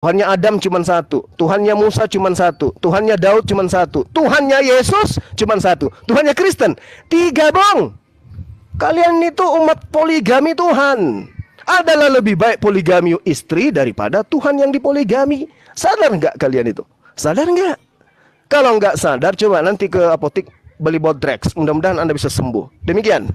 Tuhannya Adam cuma satu, Tuhannya Musa cuma satu, Tuhannya Daud cuma satu, Tuhannya Yesus cuma satu, Tuhannya Kristen. Tiga bang. Kalian itu umat poligami Tuhan. Adalah lebih baik poligami istri daripada Tuhan yang dipoligami. Sadar nggak kalian itu? Sadar nggak? Kalau nggak sadar, coba nanti ke apotik beli botrex. Mudah-mudahan Anda bisa sembuh. Demikian.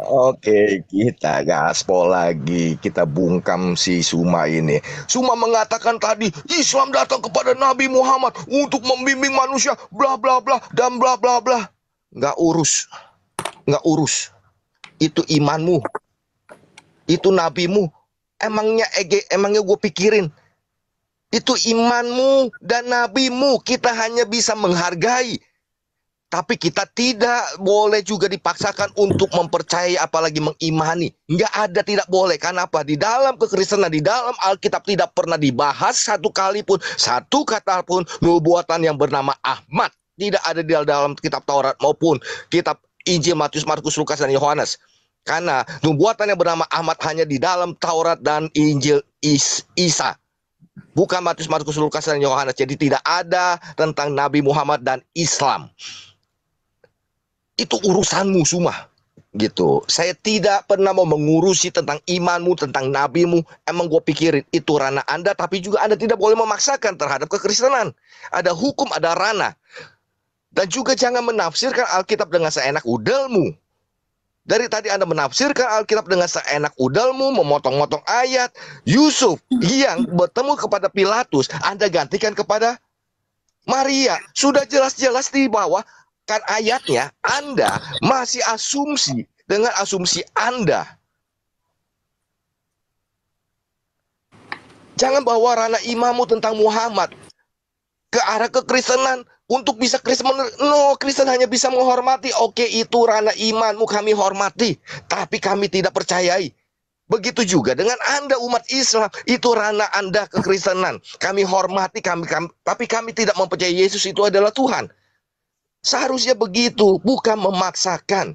Oke, kita gaspol lagi. Kita bungkam si Suma ini. Suma mengatakan tadi, Islam datang kepada Nabi Muhammad untuk membimbing manusia, bla bla bla, dan bla bla bla. Nggak urus. Nggak urus. Itu imanmu. Itu nabimu. Emangnya Ege, emangnya gue pikirin. Itu imanmu dan nabimu. Kita hanya bisa menghargai tapi kita tidak boleh juga dipaksakan untuk mempercayai apalagi mengimani. Nggak ada tidak boleh. Karena apa? Di dalam kekristenan, di dalam Alkitab tidak pernah dibahas satu kali pun, satu kata pun nubuatan yang bernama Ahmad. Tidak ada di dalam kitab Taurat maupun kitab Injil Matius, Markus, Lukas, dan Yohanes. Karena nubuatan yang bernama Ahmad hanya di dalam Taurat dan Injil Is Isa. Bukan Matius, Markus, Lukas, dan Yohanes. Jadi tidak ada tentang Nabi Muhammad dan Islam itu urusanmu semua gitu. Saya tidak pernah mau mengurusi tentang imanmu, tentang nabimu. Emang gue pikirin itu ranah Anda, tapi juga Anda tidak boleh memaksakan terhadap kekristenan. Ada hukum, ada ranah. Dan juga jangan menafsirkan Alkitab dengan seenak udalmu. Dari tadi Anda menafsirkan Alkitab dengan seenak udalmu, memotong-motong ayat. Yusuf yang bertemu kepada Pilatus, Anda gantikan kepada Maria. Sudah jelas-jelas di bawah kan ayatnya, Anda masih asumsi dengan asumsi Anda. Jangan bawa ranah imamu tentang Muhammad ke arah kekristenan untuk bisa Kristen no Kristen hanya bisa menghormati oke itu ranah imanmu kami hormati tapi kami tidak percayai begitu juga dengan Anda umat Islam itu ranah Anda kekristenan kami hormati kami, kami tapi kami tidak mempercayai Yesus itu adalah Tuhan Seharusnya begitu, bukan memaksakan.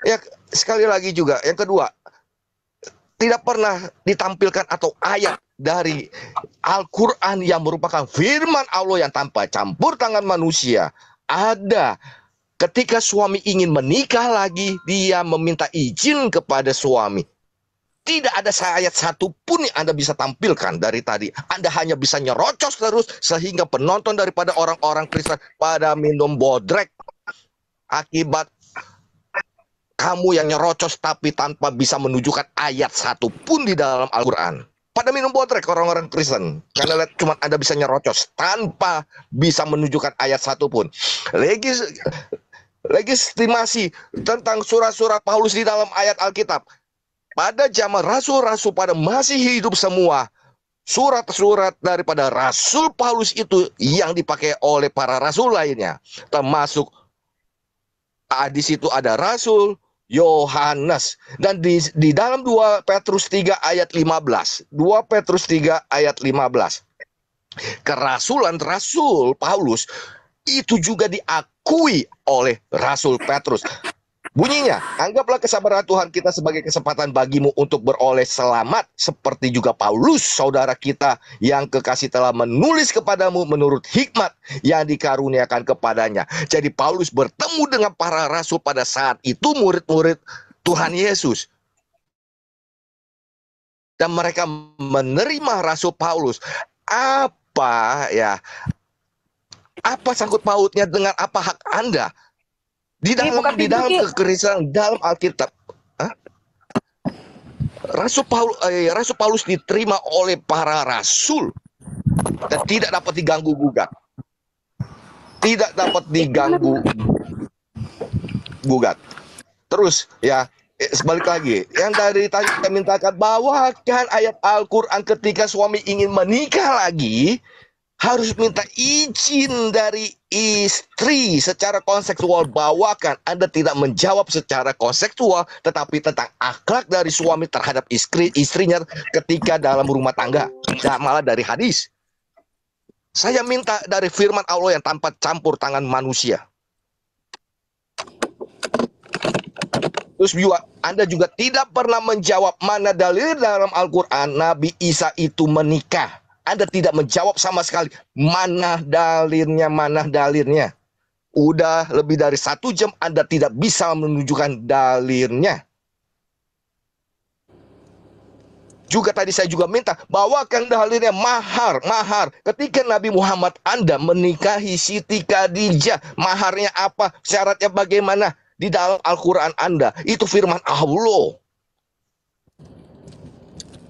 Ya, sekali lagi juga, yang kedua, tidak pernah ditampilkan atau ayat dari Al-Quran yang merupakan firman Allah yang tanpa campur tangan manusia. Ada ketika suami ingin menikah lagi, dia meminta izin kepada suami. Tidak ada ayat pun yang Anda bisa tampilkan dari tadi. Anda hanya bisa nyerocos terus sehingga penonton daripada orang-orang Kristen pada minum bodrek akibat kamu yang nyerocos tapi tanpa bisa menunjukkan ayat pun di dalam Al-Quran. Pada minum bodrek orang-orang Kristen. Karena lihat cuma Anda bisa nyerocos tanpa bisa menunjukkan ayat pun. Legis, legitimasi tentang surat-surat Paulus di dalam ayat Alkitab pada zaman rasul-rasul pada masih hidup semua, surat-surat daripada Rasul Paulus itu yang dipakai oleh para rasul lainnya, termasuk ah, di situ ada rasul Yohanes dan di, di dalam 2 Petrus 3 ayat 15, 2 Petrus 3 ayat 15. Kerasulan rasul Paulus itu juga diakui oleh Rasul Petrus. Bunyinya, anggaplah kesabaran Tuhan kita sebagai kesempatan bagimu untuk beroleh selamat, seperti juga Paulus, saudara kita yang kekasih telah menulis kepadamu menurut hikmat yang dikaruniakan kepadanya. Jadi Paulus bertemu dengan para rasul pada saat itu murid-murid Tuhan Yesus. Dan mereka menerima rasul Paulus. Apa ya? Apa sangkut pautnya dengan apa hak Anda? Di iya, dalam bukan di dalam kekerisan dalam Alkitab. Rasul Paulus, eh, Rasul Paulus diterima oleh para rasul dan tidak dapat diganggu gugat. Tidak dapat diganggu gugat. Terus ya eh, sebalik lagi yang dari tadi kita mintakan bawakan ayat Al-Quran ketika suami ingin menikah lagi harus minta izin dari istri secara konseksual bawakan Anda tidak menjawab secara konseksual tetapi tentang akhlak dari suami terhadap istri istrinya ketika dalam rumah tangga dan nah, malah dari hadis saya minta dari firman Allah yang tanpa campur tangan manusia Terus juga Anda juga tidak pernah menjawab mana dalil dalam Al-Quran Nabi Isa itu menikah anda tidak menjawab sama sekali. Mana dalilnya, mana dalilnya. Udah lebih dari satu jam Anda tidak bisa menunjukkan dalilnya. Juga tadi saya juga minta bawakan dalilnya mahar, mahar. Ketika Nabi Muhammad Anda menikahi Siti Khadijah, maharnya apa? Syaratnya bagaimana? Di dalam Al-Qur'an Anda itu firman Allah.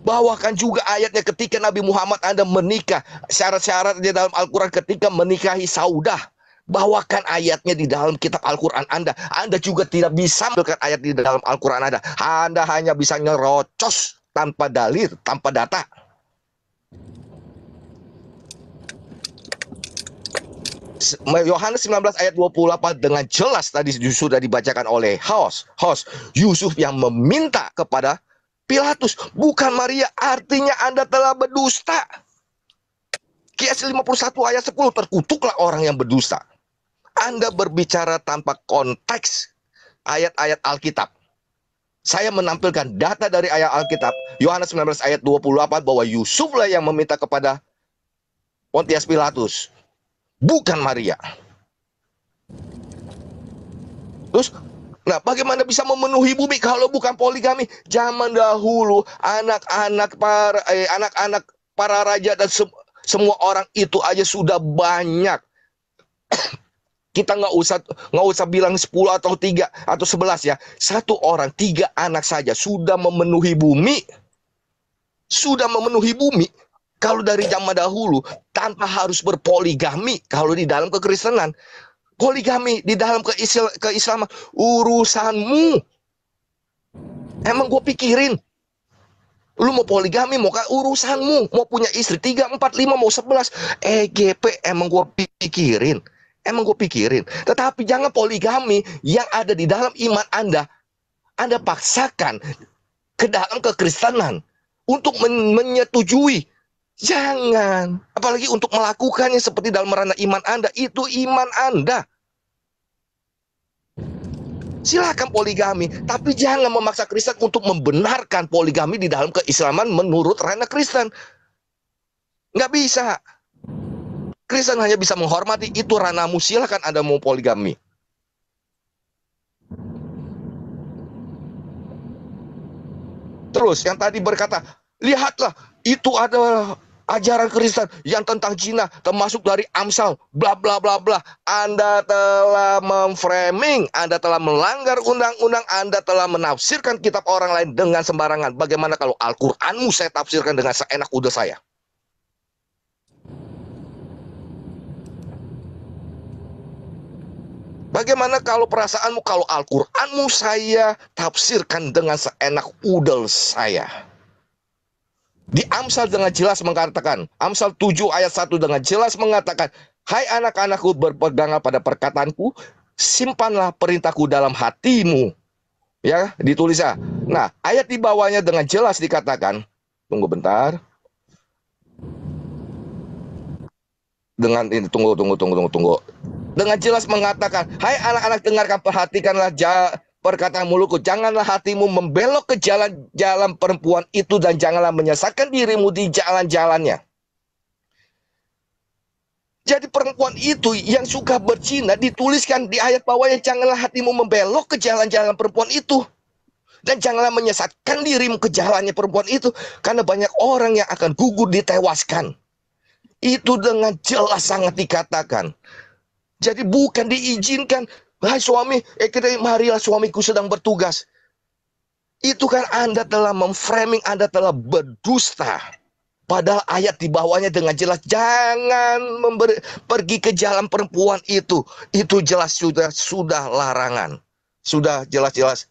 Bawakan juga ayatnya ketika Nabi Muhammad Anda menikah. Syarat-syarat di dalam Al-Quran ketika menikahi saudah. Bawakan ayatnya di dalam kitab Al-Quran Anda. Anda juga tidak bisa menggunakan ayat di dalam Al-Quran Anda. Anda hanya bisa ngerocos tanpa dalil, tanpa data. Yohanes 19 ayat 28 dengan jelas tadi sudah dibacakan oleh Haos. Haos, Yusuf yang meminta kepada Pilatus, bukan Maria. Artinya Anda telah berdusta. Kias 51 ayat 10, terkutuklah orang yang berdusta. Anda berbicara tanpa konteks ayat-ayat Alkitab. Saya menampilkan data dari ayat Alkitab, Yohanes 19 ayat 28, bahwa Yusuflah yang meminta kepada Pontius Pilatus, bukan Maria. Terus Nah, bagaimana bisa memenuhi bumi kalau bukan poligami? Zaman dahulu anak-anak para eh, anak-anak para raja dan se semua orang itu aja sudah banyak. Kita nggak usah nggak usah bilang 10 atau tiga atau 11 ya. Satu orang tiga anak saja sudah memenuhi bumi. Sudah memenuhi bumi. Kalau dari zaman dahulu tanpa harus berpoligami kalau di dalam kekristenan poligami di dalam keislam keislaman urusanmu. Emang gue pikirin, lu mau poligami, mau ke urusanmu, mau punya istri tiga, empat, lima, mau sebelas, EGP emang gue pikirin, emang gue pikirin. Tetapi jangan poligami yang ada di dalam iman anda, anda paksakan ke dalam kekristenan untuk men menyetujui Jangan. Apalagi untuk melakukannya seperti dalam ranah iman Anda. Itu iman Anda. Silakan poligami, tapi jangan memaksa Kristen untuk membenarkan poligami di dalam keislaman menurut ranah Kristen. Nggak bisa. Kristen hanya bisa menghormati itu ranahmu. Silakan Anda mau poligami. Terus yang tadi berkata, lihatlah itu adalah ajaran Kristen yang tentang Cina termasuk dari Amsal bla bla bla bla Anda telah memframing Anda telah melanggar undang-undang Anda telah menafsirkan kitab orang lain dengan sembarangan bagaimana kalau Al-Qur'anmu saya tafsirkan dengan seenak udah saya Bagaimana kalau perasaanmu kalau Al-Qur'anmu saya tafsirkan dengan seenak udel saya? Di Amsal dengan jelas mengatakan, Amsal 7 ayat 1 dengan jelas mengatakan, Hai anak-anakku berpeganglah pada perkataanku, simpanlah perintahku dalam hatimu. Ya, ditulisnya. Nah, ayat di bawahnya dengan jelas dikatakan, tunggu bentar. Dengan ini tunggu tunggu tunggu tunggu tunggu. Dengan jelas mengatakan, "Hai anak-anak dengarkan perhatikanlah ja, Perkataan mulutku, janganlah hatimu membelok ke jalan-jalan perempuan itu dan janganlah menyesatkan dirimu di jalan-jalannya. Jadi perempuan itu yang suka berzina dituliskan di ayat bawahnya janganlah hatimu membelok ke jalan-jalan perempuan itu dan janganlah menyesatkan dirimu ke jalannya perempuan itu karena banyak orang yang akan gugur ditewaskan. Itu dengan jelas sangat dikatakan. Jadi bukan diizinkan Hai suami, eh kita marilah suamiku sedang bertugas. Itu kan Anda telah memframing, Anda telah berdusta. Padahal ayat di bawahnya dengan jelas jangan memberi, pergi ke jalan perempuan itu. Itu jelas sudah sudah larangan. Sudah jelas-jelas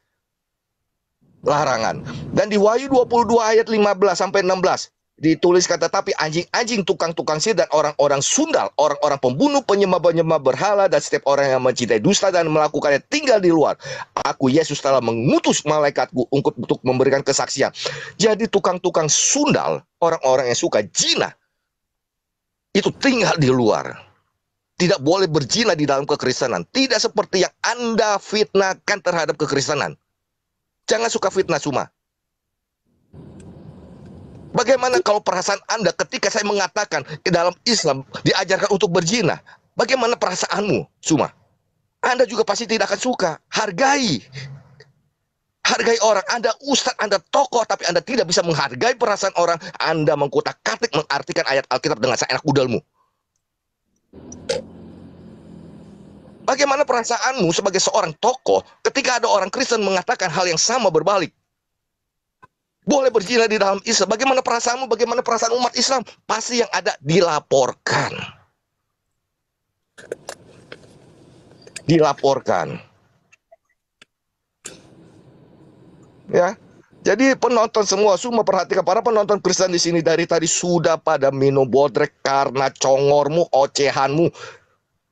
larangan. Dan di Wahyu 22 ayat 15 sampai 16 ditulis kata tapi anjing-anjing tukang-tukang sihir dan orang-orang sundal, orang-orang pembunuh, penyembah-penyembah berhala dan setiap orang yang mencintai dusta dan melakukannya tinggal di luar. Aku Yesus telah mengutus malaikatku untuk memberikan kesaksian. Jadi tukang-tukang sundal, orang-orang yang suka jina itu tinggal di luar. Tidak boleh berjina di dalam kekristenan. Tidak seperti yang Anda fitnahkan terhadap kekristenan. Jangan suka fitnah cuma. Bagaimana kalau perasaan Anda ketika saya mengatakan ke dalam Islam diajarkan untuk berzina? Bagaimana perasaanmu, Suma? Anda juga pasti tidak akan suka. Hargai. Hargai orang. Anda ustadz, Anda tokoh, tapi Anda tidak bisa menghargai perasaan orang. Anda mengkutak-katik, mengartikan ayat Alkitab dengan seenak udalmu. Bagaimana perasaanmu sebagai seorang tokoh ketika ada orang Kristen mengatakan hal yang sama berbalik? boleh berzina di dalam Islam. Bagaimana perasaanmu? Bagaimana perasaan umat Islam? Pasti yang ada dilaporkan. Dilaporkan. Ya. Jadi penonton semua, semua perhatikan para penonton Kristen di sini dari tadi sudah pada minum bodrek karena congormu, ocehanmu.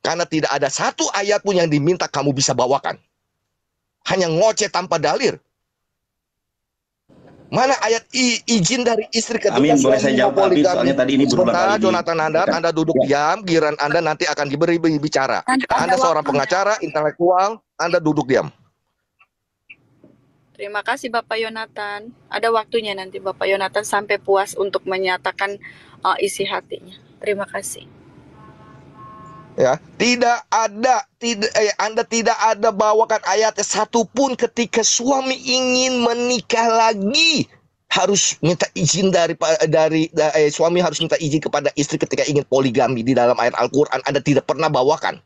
Karena tidak ada satu ayat pun yang diminta kamu bisa bawakan. Hanya ngoceh tanpa dalil. Mana ayat i, izin dari istri ketika Amin, boleh saya jawab habis, soalnya tadi ini berulang Jonathan Anda, Anda duduk ya. diam, giran Anda nanti akan diberi bicara. Anda, anda seorang pengacara, intelektual, Anda duduk diam. Terima kasih Bapak Yonatan. Ada waktunya nanti Bapak Yonatan sampai puas untuk menyatakan uh, isi hatinya. Terima kasih ya tidak ada tidak eh, Anda tidak ada bawakan ayat pun ketika suami ingin menikah lagi harus minta izin dari eh, dari eh, suami harus minta izin kepada istri ketika ingin poligami di dalam ayat Al-Qur'an Anda tidak pernah bawakan.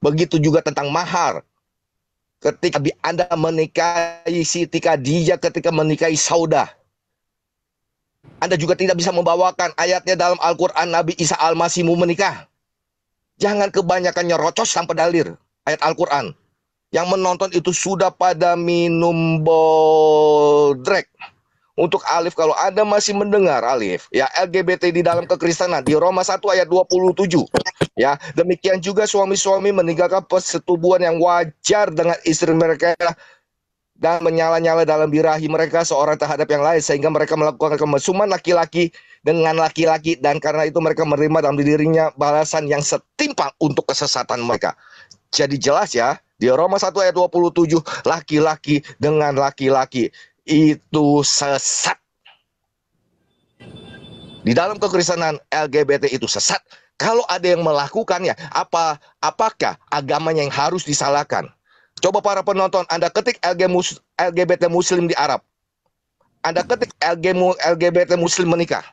Begitu juga tentang mahar. Ketika Anda menikahi Siti Khadijah ketika menikahi Saudah anda juga tidak bisa membawakan ayatnya dalam Al-Quran Nabi Isa Al-Masih menikah Jangan kebanyakan nyerocos sampai dalir ayat Al-Quran. Yang menonton itu sudah pada minum boldrek. Untuk Alif, kalau ada masih mendengar Alif, ya LGBT di dalam kekristenan, di Roma 1 ayat 27. Ya, demikian juga suami-suami meninggalkan persetubuhan yang wajar dengan istri mereka dan menyala-nyala dalam birahi mereka seorang terhadap yang lain sehingga mereka melakukan kemesuman laki-laki dengan laki-laki dan karena itu mereka menerima dalam dirinya balasan yang setimpal untuk kesesatan mereka. Jadi jelas ya, di Roma 1 ayat 27 laki-laki dengan laki-laki itu sesat. Di dalam kekristenan LGBT itu sesat. Kalau ada yang melakukannya, apa apakah agamanya yang harus disalahkan? Coba para penonton, Anda ketik LGBT Muslim di Arab. Anda ketik LGBT Muslim menikah.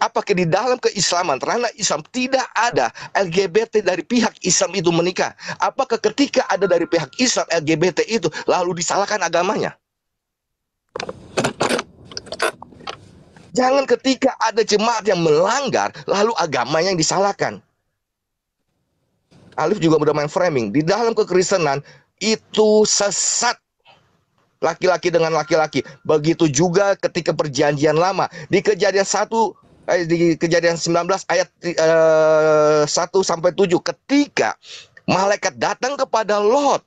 Apakah di dalam keislaman, ranah Islam tidak ada LGBT dari pihak Islam itu menikah? Apakah ketika ada dari pihak Islam LGBT itu lalu disalahkan agamanya? Jangan ketika ada jemaat yang melanggar lalu agamanya yang disalahkan. Alif juga sudah main framing. Di dalam kekristenan itu sesat laki-laki dengan laki-laki. Begitu juga ketika perjanjian lama di Kejadian 1 eh, di Kejadian 19 ayat eh, 1 sampai 7 ketika malaikat datang kepada Lot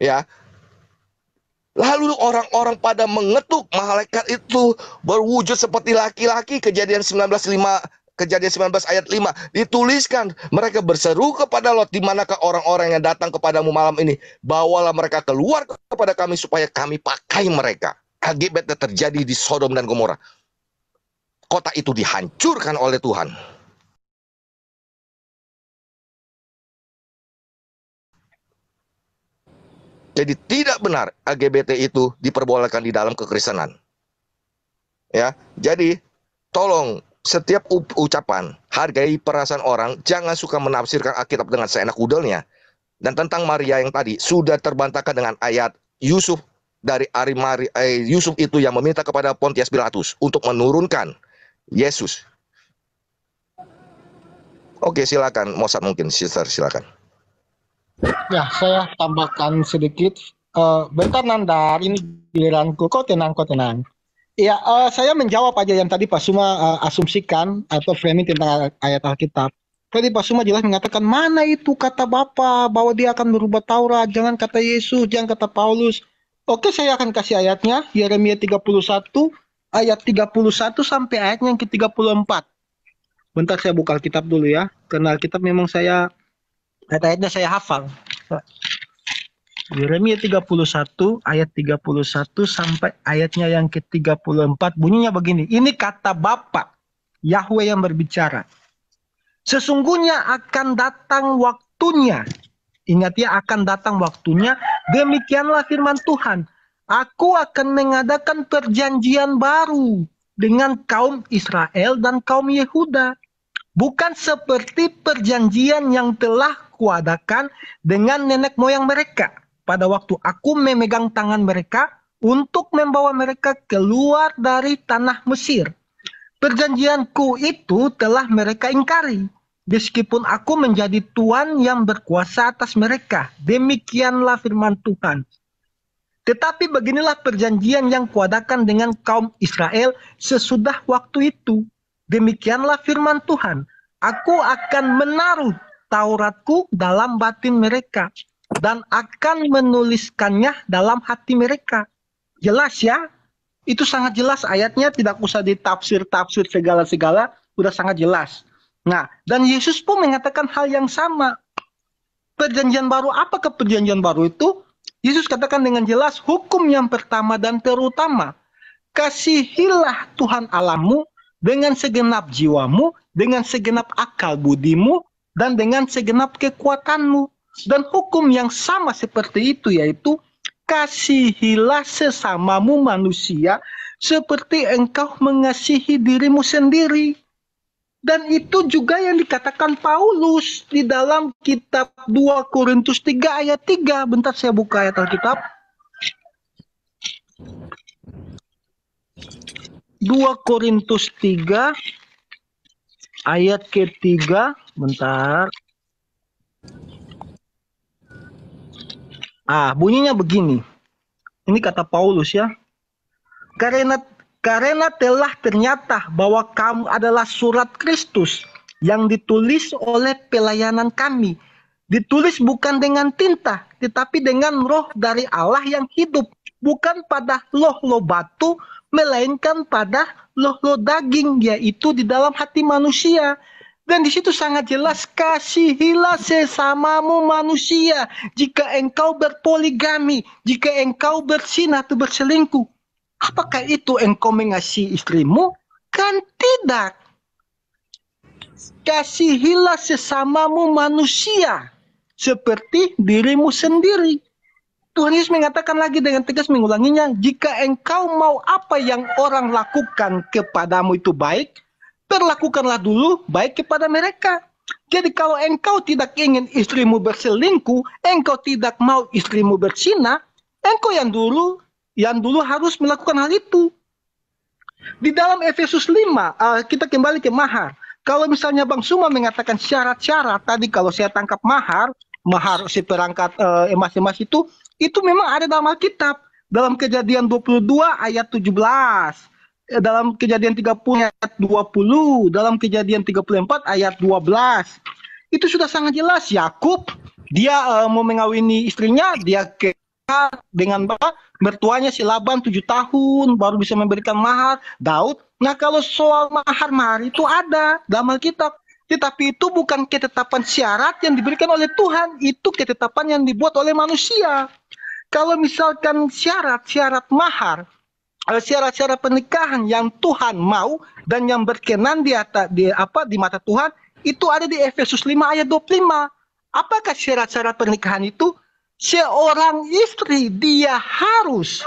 ya Lalu orang-orang pada mengetuk malaikat itu berwujud seperti laki-laki kejadian 19:5 Kejadian 19 ayat 5 dituliskan mereka berseru kepada Lot di manakah orang-orang yang datang kepadamu malam ini bawalah mereka keluar kepada kami supaya kami pakai mereka. Akibatnya terjadi di Sodom dan Gomora. Kota itu dihancurkan oleh Tuhan. Jadi tidak benar LGBT itu diperbolehkan di dalam kekristenan. Ya, jadi tolong setiap ucapan, hargai perasaan orang, jangan suka menafsirkan Alkitab dengan seenak udelnya. Dan tentang Maria yang tadi sudah terbantahkan dengan ayat Yusuf dari Arimari eh, Yusuf itu yang meminta kepada Pontius Pilatus untuk menurunkan Yesus. Oke, silakan Mosat mungkin sister silakan. Ya, saya tambahkan sedikit. Uh, bentar Nandar, ini giliranku. Kau tenang, kau tenang. Ya, uh, saya menjawab aja yang tadi Pak Suma uh, asumsikan atau framing tentang ayat Alkitab. Tadi Pak Suma jelas mengatakan mana itu kata Bapak bahwa dia akan berubah Taurat, jangan kata Yesus, jangan kata Paulus. Oke, saya akan kasih ayatnya Yeremia 31 ayat 31 sampai ayat yang ke-34. Bentar saya buka Alkitab dulu ya, karena Alkitab memang saya ayat-ayatnya saya hafal. Yeremia 31 ayat 31 sampai ayatnya yang ke-34 bunyinya begini. Ini kata Bapa Yahweh yang berbicara. Sesungguhnya akan datang waktunya. Ingat ya akan datang waktunya. Demikianlah firman Tuhan. Aku akan mengadakan perjanjian baru dengan kaum Israel dan kaum Yehuda. Bukan seperti perjanjian yang telah kuadakan dengan nenek moyang mereka pada waktu aku memegang tangan mereka untuk membawa mereka keluar dari tanah Mesir. Perjanjianku itu telah mereka ingkari, meskipun aku menjadi tuan yang berkuasa atas mereka. Demikianlah firman Tuhan. Tetapi beginilah perjanjian yang kuadakan dengan kaum Israel sesudah waktu itu. Demikianlah firman Tuhan. Aku akan menaruh Tauratku dalam batin mereka dan akan menuliskannya dalam hati mereka. Jelas ya? Itu sangat jelas ayatnya tidak usah ditafsir-tafsir segala-segala, sudah sangat jelas. Nah, dan Yesus pun mengatakan hal yang sama. Perjanjian baru apa ke perjanjian baru itu? Yesus katakan dengan jelas hukum yang pertama dan terutama. Kasihilah Tuhan alammu dengan segenap jiwamu, dengan segenap akal budimu, dan dengan segenap kekuatanmu dan hukum yang sama seperti itu yaitu kasihilah sesamamu manusia seperti engkau mengasihi dirimu sendiri. Dan itu juga yang dikatakan Paulus di dalam kitab 2 Korintus 3 ayat 3. Bentar saya buka ayat Alkitab. 2 Korintus 3 ayat ketiga. Bentar. Ah, bunyinya begini. Ini kata Paulus ya. Karena karena telah ternyata bahwa kamu adalah surat Kristus yang ditulis oleh pelayanan kami. Ditulis bukan dengan tinta, tetapi dengan roh dari Allah yang hidup. Bukan pada loh-loh batu, melainkan pada loh-loh daging, yaitu di dalam hati manusia dan di situ sangat jelas kasihilah sesamamu manusia. Jika engkau berpoligami, jika engkau bersinah atau berselingkuh, apakah itu engkau mengasihi istrimu? Kan tidak. Kasihilah sesamamu manusia seperti dirimu sendiri. Tuhan Yesus mengatakan lagi dengan tegas mengulanginya, jika engkau mau apa yang orang lakukan kepadamu itu baik, perlakukanlah dulu baik kepada mereka. Jadi kalau engkau tidak ingin istrimu berselingkuh, engkau tidak mau istrimu bersina, engkau yang dulu yang dulu harus melakukan hal itu. Di dalam Efesus 5, uh, kita kembali ke mahar. Kalau misalnya Bang Suma mengatakan syarat-syarat tadi kalau saya tangkap mahar, mahar si perangkat uh, emas-emas itu, itu memang ada dalam Alkitab. Dalam kejadian 22 ayat 17 Eh, dalam kejadian 30 ayat 20, dalam kejadian 34 ayat 12. Itu sudah sangat jelas Yakub dia uh, mau mengawini istrinya, dia ke dengan bapak mertuanya si Laban tujuh tahun baru bisa memberikan mahar Daud. Nah kalau soal mahar mahar itu ada dalam Alkitab, tetapi itu bukan ketetapan syarat yang diberikan oleh Tuhan, itu ketetapan yang dibuat oleh manusia. Kalau misalkan syarat-syarat mahar Eh, syarat-syarat pernikahan yang Tuhan mau dan yang berkenan di atas di apa di mata Tuhan itu ada di Efesus 5 ayat 25. Apakah syarat-syarat pernikahan itu? Seorang istri dia harus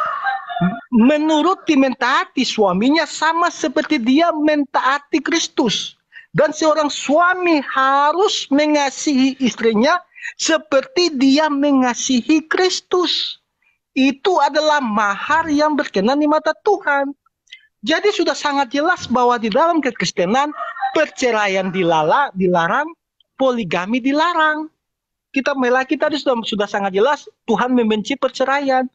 menuruti mentaati suaminya sama seperti dia mentaati Kristus. Dan seorang suami harus mengasihi istrinya seperti dia mengasihi Kristus itu adalah mahar yang berkenan di mata Tuhan. Jadi sudah sangat jelas bahwa di dalam kekristenan perceraian dilala, dilarang, poligami dilarang. Kita melaki tadi sudah sudah sangat jelas Tuhan membenci perceraian.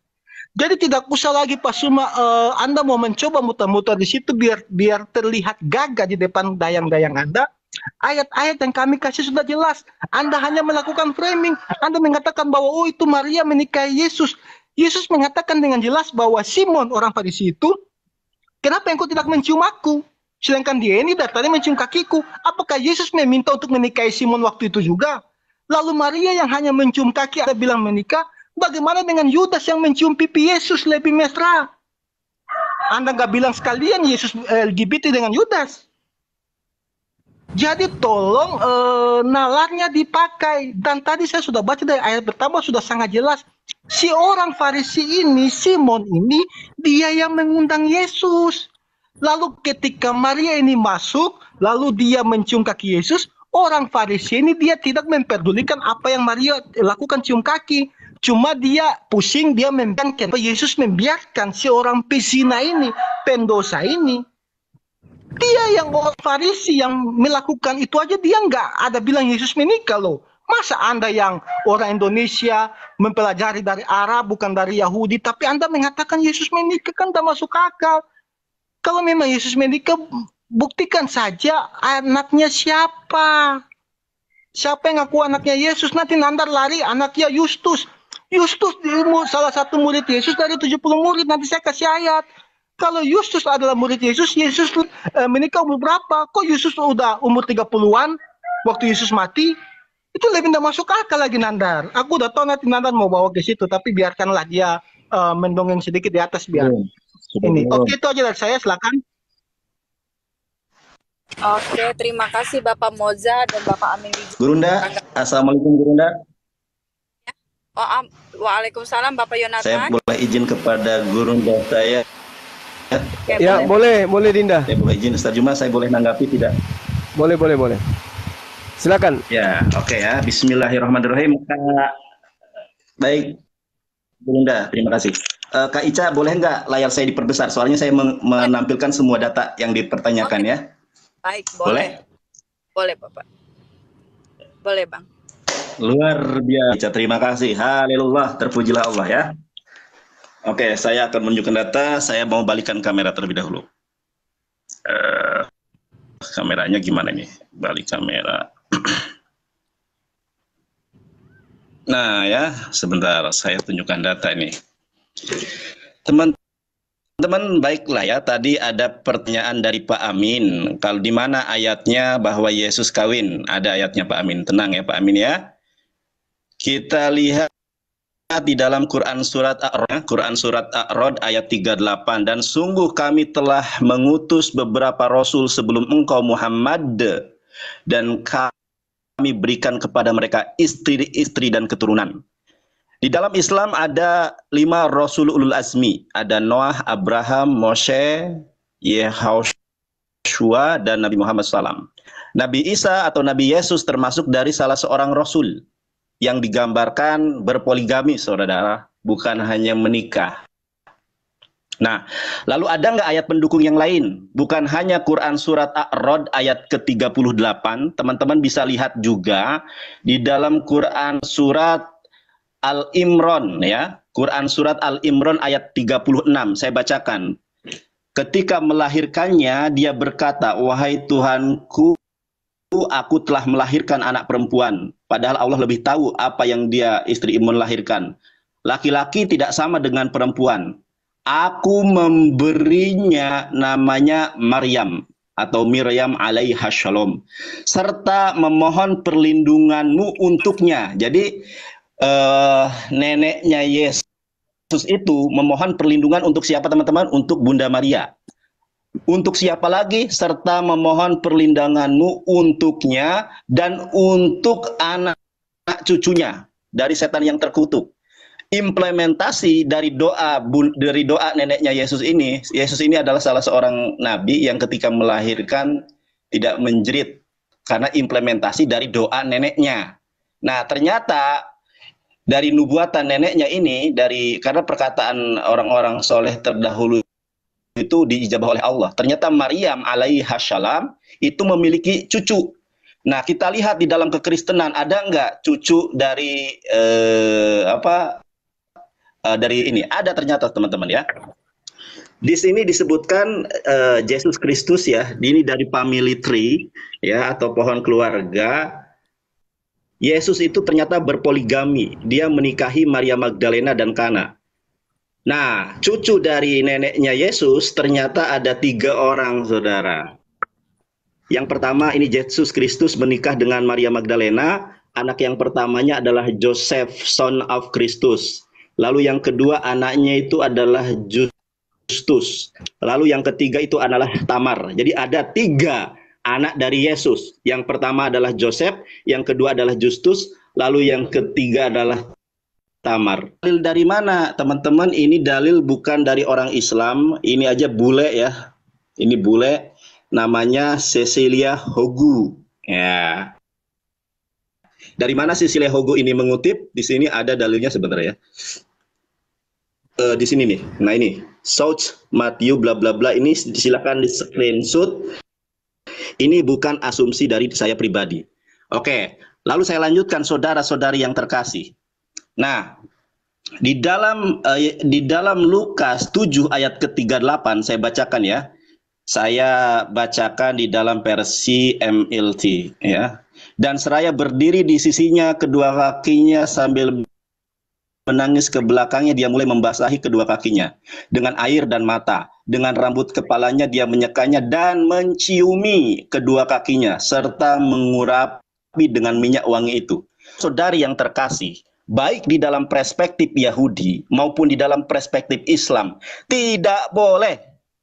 Jadi tidak usah lagi Pak Suma uh, Anda mau mencoba muter-muter di situ biar biar terlihat gagah di depan dayang-dayang Anda. Ayat-ayat yang kami kasih sudah jelas. Anda hanya melakukan framing. Anda mengatakan bahwa oh itu Maria menikahi Yesus. Yesus mengatakan dengan jelas bahwa Simon orang Farisi itu, kenapa engkau tidak mencium aku? Sedangkan dia ini datangnya mencium kakiku. Apakah Yesus meminta untuk menikahi Simon waktu itu juga? Lalu Maria yang hanya mencium kaki ada bilang menikah, bagaimana dengan Yudas yang mencium pipi Yesus lebih mesra? Anda nggak bilang sekalian Yesus eh, LGBT dengan Yudas? Jadi tolong e, nalarnya dipakai. Dan tadi saya sudah baca dari ayat pertama sudah sangat jelas. Si orang Farisi ini, Simon ini, dia yang mengundang Yesus. Lalu ketika Maria ini masuk, lalu dia mencium kaki Yesus, orang Farisi ini dia tidak memperdulikan apa yang Maria lakukan cium kaki. Cuma dia pusing, dia membiarkan. Yesus membiarkan si orang pesina ini, pendosa ini dia yang orang Farisi yang melakukan itu aja dia nggak ada bilang Yesus menikah loh. Masa Anda yang orang Indonesia mempelajari dari Arab bukan dari Yahudi, tapi Anda mengatakan Yesus menikah kan tidak masuk akal. Kalau memang Yesus menikah, buktikan saja anaknya siapa. Siapa yang ngaku anaknya Yesus, nanti nanti lari anaknya Justus. Justus salah satu murid Yesus dari 70 murid, nanti saya kasih ayat kalau Yesus adalah murid Yesus, Yesus eh, menikah umur berapa? Kok Yesus udah umur 30-an waktu Yesus mati? Itu lebih tidak masuk akal lagi Nandar. Aku udah tahu nanti Nandar mau bawa ke situ, tapi biarkanlah dia uh, mendongeng sedikit di atas biar. Hmm. Ini. Oke, itu aja dari saya, silakan. Oke, terima kasih Bapak Moza dan Bapak Amin Gurunda, Assalamualaikum Gurunda. Ya. Oh, Waalaikumsalam Bapak Yonatan. Saya boleh izin kepada Gurunda saya Ya, ya, boleh. boleh, Dinda. Ya, boleh izin Ustaz Juma, saya boleh menanggapi tidak? Boleh, boleh, boleh. Silakan. Ya, oke okay ya. Bismillahirrahmanirrahim. Kak... Baik, Dinda, terima kasih. Uh, Kak Ica, boleh nggak layar saya diperbesar? Soalnya saya menampilkan semua data yang dipertanyakan okay. ya. Baik, boleh. Boleh, boleh Bapak. Boleh, Bang. Luar biasa. Terima kasih. Haleluya. Terpujilah Allah ya. Oke, okay, saya akan menunjukkan data. Saya mau balikan kamera terlebih dahulu. Uh, kameranya gimana nih? Balik kamera. nah ya, sebentar. Saya tunjukkan data ini. Teman-teman Teman-teman, baiklah ya. Tadi ada pertanyaan dari Pak Amin. Kalau di mana ayatnya bahwa Yesus kawin? Ada ayatnya Pak Amin. Tenang ya Pak Amin ya. Kita lihat di dalam Quran surat Ar-Rod Quran surat Ar-Rod ayat 38 dan sungguh kami telah mengutus beberapa rasul sebelum engkau Muhammad dan kami berikan kepada mereka istri-istri dan keturunan. Di dalam Islam ada lima Rasul Ulul Azmi. Ada Noah, Abraham, Moshe, Yehoshua, dan Nabi Muhammad SAW. Nabi Isa atau Nabi Yesus termasuk dari salah seorang Rasul yang digambarkan berpoligami, saudara, bukan hanya menikah. Nah, lalu ada nggak ayat pendukung yang lain? Bukan hanya Quran Surat Ar-Rod ayat ke-38, teman-teman bisa lihat juga di dalam Quran Surat Al-Imran ya, Quran Surat Al-Imran ayat 36, saya bacakan. Ketika melahirkannya, dia berkata, Wahai Tuhanku, aku telah melahirkan anak perempuan. Padahal Allah lebih tahu apa yang dia istri melahirkan. Laki-laki tidak sama dengan perempuan. Aku memberinya namanya Maryam atau Miriam alaiha shalom serta memohon perlindunganmu untuknya. Jadi uh, neneknya Yesus itu memohon perlindungan untuk siapa teman-teman? Untuk Bunda Maria untuk siapa lagi serta memohon perlindunganmu untuknya dan untuk anak, cucunya dari setan yang terkutuk. Implementasi dari doa dari doa neneknya Yesus ini, Yesus ini adalah salah seorang nabi yang ketika melahirkan tidak menjerit karena implementasi dari doa neneknya. Nah, ternyata dari nubuatan neneknya ini dari karena perkataan orang-orang soleh terdahulu itu diijabah oleh Allah. Ternyata Maryam alaihi salam itu memiliki cucu. Nah, kita lihat di dalam kekristenan ada enggak cucu dari eh, apa? Eh, dari ini ada ternyata teman-teman ya. Di sini disebutkan eh, Yesus Kristus ya, ini dari family tree ya atau pohon keluarga. Yesus itu ternyata berpoligami. Dia menikahi Maria Magdalena dan Kana. Nah, cucu dari neneknya Yesus ternyata ada tiga orang, saudara. Yang pertama ini Yesus Kristus menikah dengan Maria Magdalena. Anak yang pertamanya adalah Joseph, son of Kristus. Lalu yang kedua anaknya itu adalah Justus. Lalu yang ketiga itu adalah Tamar. Jadi ada tiga anak dari Yesus. Yang pertama adalah Joseph, yang kedua adalah Justus, lalu yang ketiga adalah Tamar. Dalil dari mana, teman-teman? Ini dalil bukan dari orang Islam. Ini aja bule ya. Ini bule namanya Cecilia Hogu. Ya. Dari mana Cecilia Hogu ini mengutip? Di sini ada dalilnya sebenarnya ya. di sini nih. Nah ini, South Matthew bla bla bla ini silakan di screenshot. Ini bukan asumsi dari saya pribadi. Oke, lalu saya lanjutkan saudara-saudari yang terkasih Nah, di dalam eh, di dalam Lukas 7 ayat ke-38 saya bacakan ya. Saya bacakan di dalam versi MLT ya. Dan seraya berdiri di sisinya kedua kakinya sambil menangis ke belakangnya dia mulai membasahi kedua kakinya dengan air dan mata dengan rambut kepalanya dia menyekanya dan menciumi kedua kakinya serta mengurapi dengan minyak wangi itu saudari yang terkasih baik di dalam perspektif Yahudi maupun di dalam perspektif Islam tidak boleh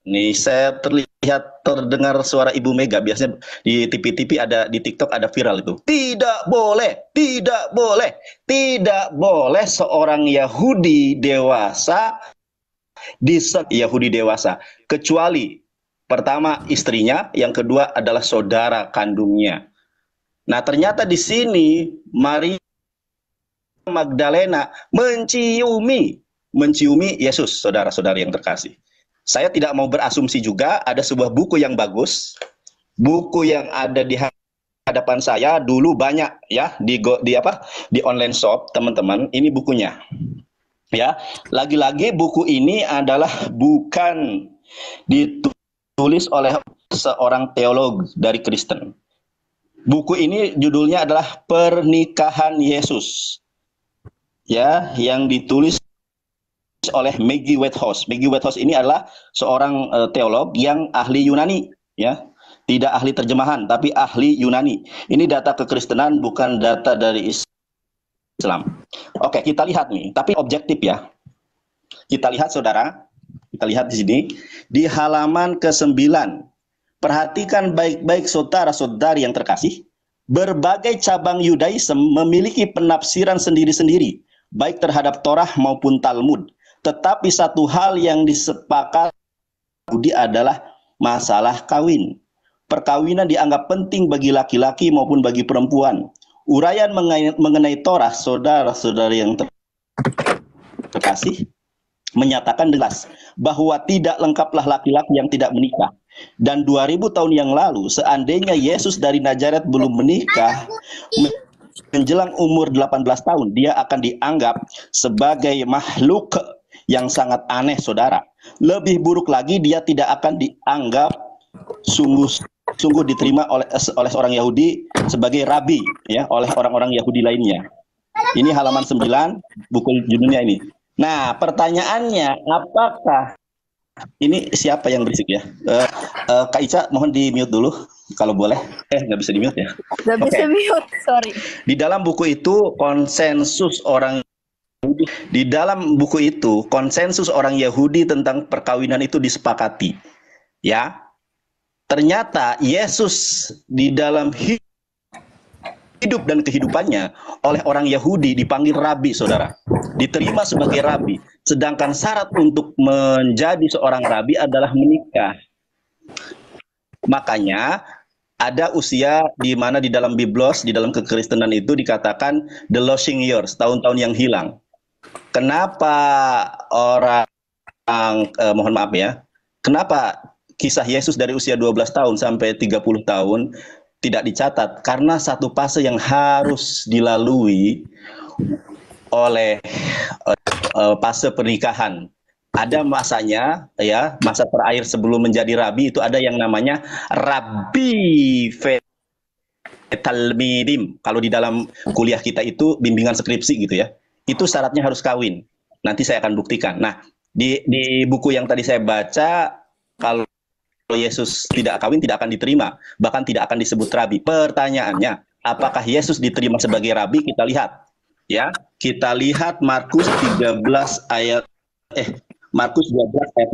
nih saya terlihat terdengar suara Ibu Mega biasanya di TV-TV ada di TikTok ada viral itu tidak boleh tidak boleh tidak boleh seorang Yahudi dewasa di Yahudi dewasa kecuali pertama istrinya yang kedua adalah saudara kandungnya Nah, ternyata di sini Maria Magdalena menciumi menciumi Yesus, saudara saudara yang terkasih. Saya tidak mau berasumsi juga ada sebuah buku yang bagus, buku yang ada di hadapan saya dulu banyak ya di go, di apa di online shop teman-teman ini bukunya ya lagi-lagi buku ini adalah bukan ditulis oleh seorang teolog dari Kristen buku ini judulnya adalah pernikahan Yesus ya yang ditulis oleh Maggie Whitehouse. Maggie Whitehouse ini adalah seorang uh, teolog yang ahli Yunani, ya. Tidak ahli terjemahan, tapi ahli Yunani. Ini data kekristenan bukan data dari Islam. Oke, kita lihat nih, tapi objektif ya. Kita lihat Saudara, kita lihat di sini di halaman ke-9. Perhatikan baik-baik saudara-saudari yang terkasih. Berbagai cabang Yudaisme memiliki penafsiran sendiri-sendiri baik terhadap Torah maupun Talmud. Tetapi satu hal yang disepakati Yahudi adalah masalah kawin. Perkawinan dianggap penting bagi laki-laki maupun bagi perempuan. Urayan mengenai, Torah, saudara-saudara yang ter terkasih, menyatakan jelas bahwa tidak lengkaplah laki-laki yang tidak menikah. Dan 2000 tahun yang lalu, seandainya Yesus dari Nazaret belum menikah, menjelang umur 18 tahun dia akan dianggap sebagai makhluk yang sangat aneh saudara. Lebih buruk lagi dia tidak akan dianggap sungguh sungguh diterima oleh oleh orang Yahudi sebagai rabi ya oleh orang-orang Yahudi lainnya. Ini halaman 9 buku judulnya ini. Nah, pertanyaannya apakah ini siapa yang berisik ya? Uh, uh, Kak Ica, mohon di mute dulu kalau boleh. Eh, nggak bisa di mute ya? Nggak okay. bisa mute, sorry. Di dalam buku itu konsensus orang Di dalam buku itu konsensus orang Yahudi tentang perkawinan itu disepakati. Ya, ternyata Yesus di dalam hidup hidup dan kehidupannya oleh orang Yahudi dipanggil rabi, saudara. Diterima sebagai rabi. Sedangkan syarat untuk menjadi seorang rabi adalah menikah. Makanya ada usia di mana di dalam Biblos, di dalam kekristenan itu dikatakan the losing years, tahun-tahun yang hilang. Kenapa orang, eh, mohon maaf ya, kenapa kisah Yesus dari usia 12 tahun sampai 30 tahun tidak dicatat karena satu fase yang harus dilalui oleh uh, fase pernikahan. Ada masanya ya, masa terakhir sebelum menjadi rabi itu ada yang namanya rabi talmidim. Kalau di dalam kuliah kita itu bimbingan skripsi gitu ya. Itu syaratnya harus kawin. Nanti saya akan buktikan. Nah, di di buku yang tadi saya baca kalau kalau Yesus tidak kawin tidak akan diterima, bahkan tidak akan disebut rabi. Pertanyaannya, apakah Yesus diterima sebagai rabi? Kita lihat. Ya, kita lihat Markus 13 ayat eh Markus 12 ayat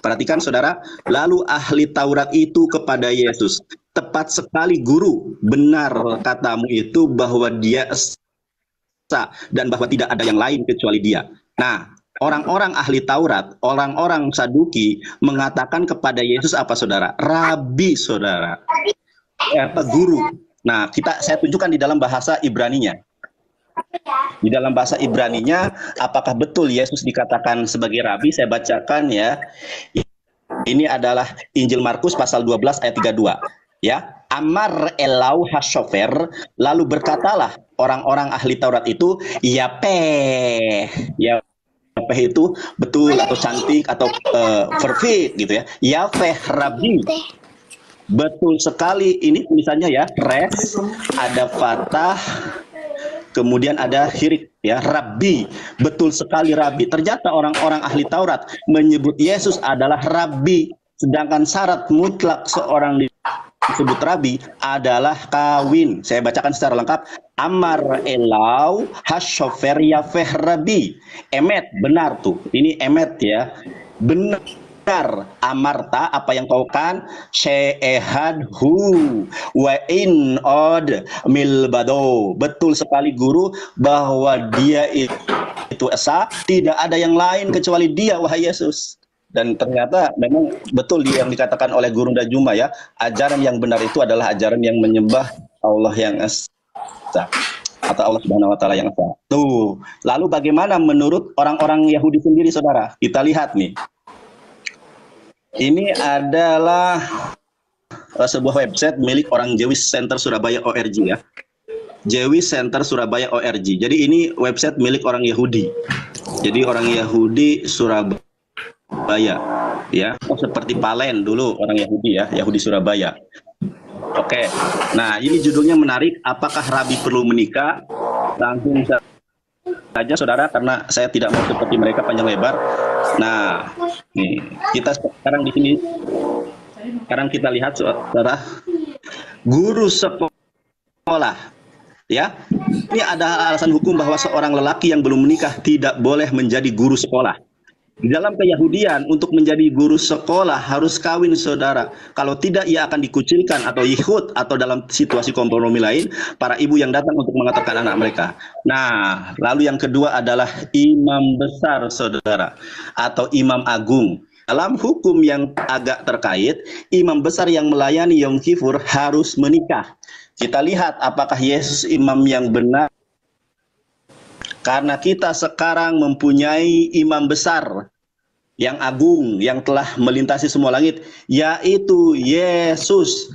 32. Perhatikan Saudara, lalu ahli Taurat itu kepada Yesus, tepat sekali guru, benar katamu itu bahwa dia dan bahwa tidak ada yang lain kecuali dia. Nah, orang-orang ahli Taurat, orang-orang Saduki mengatakan kepada Yesus apa saudara? Rabi saudara, eh, guru. Nah kita saya tunjukkan di dalam bahasa Ibraninya. Di dalam bahasa Ibraninya, apakah betul Yesus dikatakan sebagai Rabi? Saya bacakan ya. Ini adalah Injil Markus pasal 12 ayat 32. Ya, Amar elau hasofer, lalu berkatalah orang-orang ahli Taurat itu, ya peh, ya Yafeh itu betul atau cantik atau uh, perfect gitu ya. Yafeh Rabbi. Betul sekali. Ini tulisannya ya. Res, ada fatah, kemudian ada hirik ya. rabi Betul sekali rabi Ternyata orang-orang ahli Taurat menyebut Yesus adalah rabi Sedangkan syarat mutlak seorang disebut Rabi adalah kawin. Saya bacakan secara lengkap. Amar elau hasyoferia rabi. Emet, benar tuh. Ini emet ya. Benar. Amarta apa yang kau kan hu wa in od mil bado betul sekali guru bahwa dia itu esa tidak ada yang lain kecuali dia wahai Yesus dan ternyata memang betul yang dikatakan oleh Gurunda Juma ya ajaran yang benar itu adalah ajaran yang menyembah Allah yang esa atau Allah Subhanahu wa taala yang esa. Tuh. Lalu bagaimana menurut orang-orang Yahudi sendiri Saudara? Kita lihat nih. Ini adalah eh, sebuah website milik orang Jewish Center Surabaya ORG ya. Jewish Center Surabaya ORG. Jadi ini website milik orang Yahudi. Jadi orang Yahudi Surabaya Surabaya ya oh, seperti Palen dulu orang Yahudi ya Yahudi Surabaya oke nah ini judulnya menarik apakah Rabi perlu menikah langsung saja saudara karena saya tidak mau seperti mereka panjang lebar nah nih kita sekarang di sini sekarang kita lihat saudara guru sekolah ya ini ada alasan hukum bahwa seorang lelaki yang belum menikah tidak boleh menjadi guru sekolah di dalam keyahudian untuk menjadi guru sekolah harus kawin saudara. Kalau tidak ia akan dikucilkan atau ikut atau dalam situasi kompromi lain para ibu yang datang untuk mengatakan anak mereka. Nah, lalu yang kedua adalah imam besar saudara atau imam agung. Dalam hukum yang agak terkait, imam besar yang melayani Yom Kippur harus menikah. Kita lihat apakah Yesus imam yang benar karena kita sekarang mempunyai imam besar yang agung, yang telah melintasi semua langit, yaitu Yesus.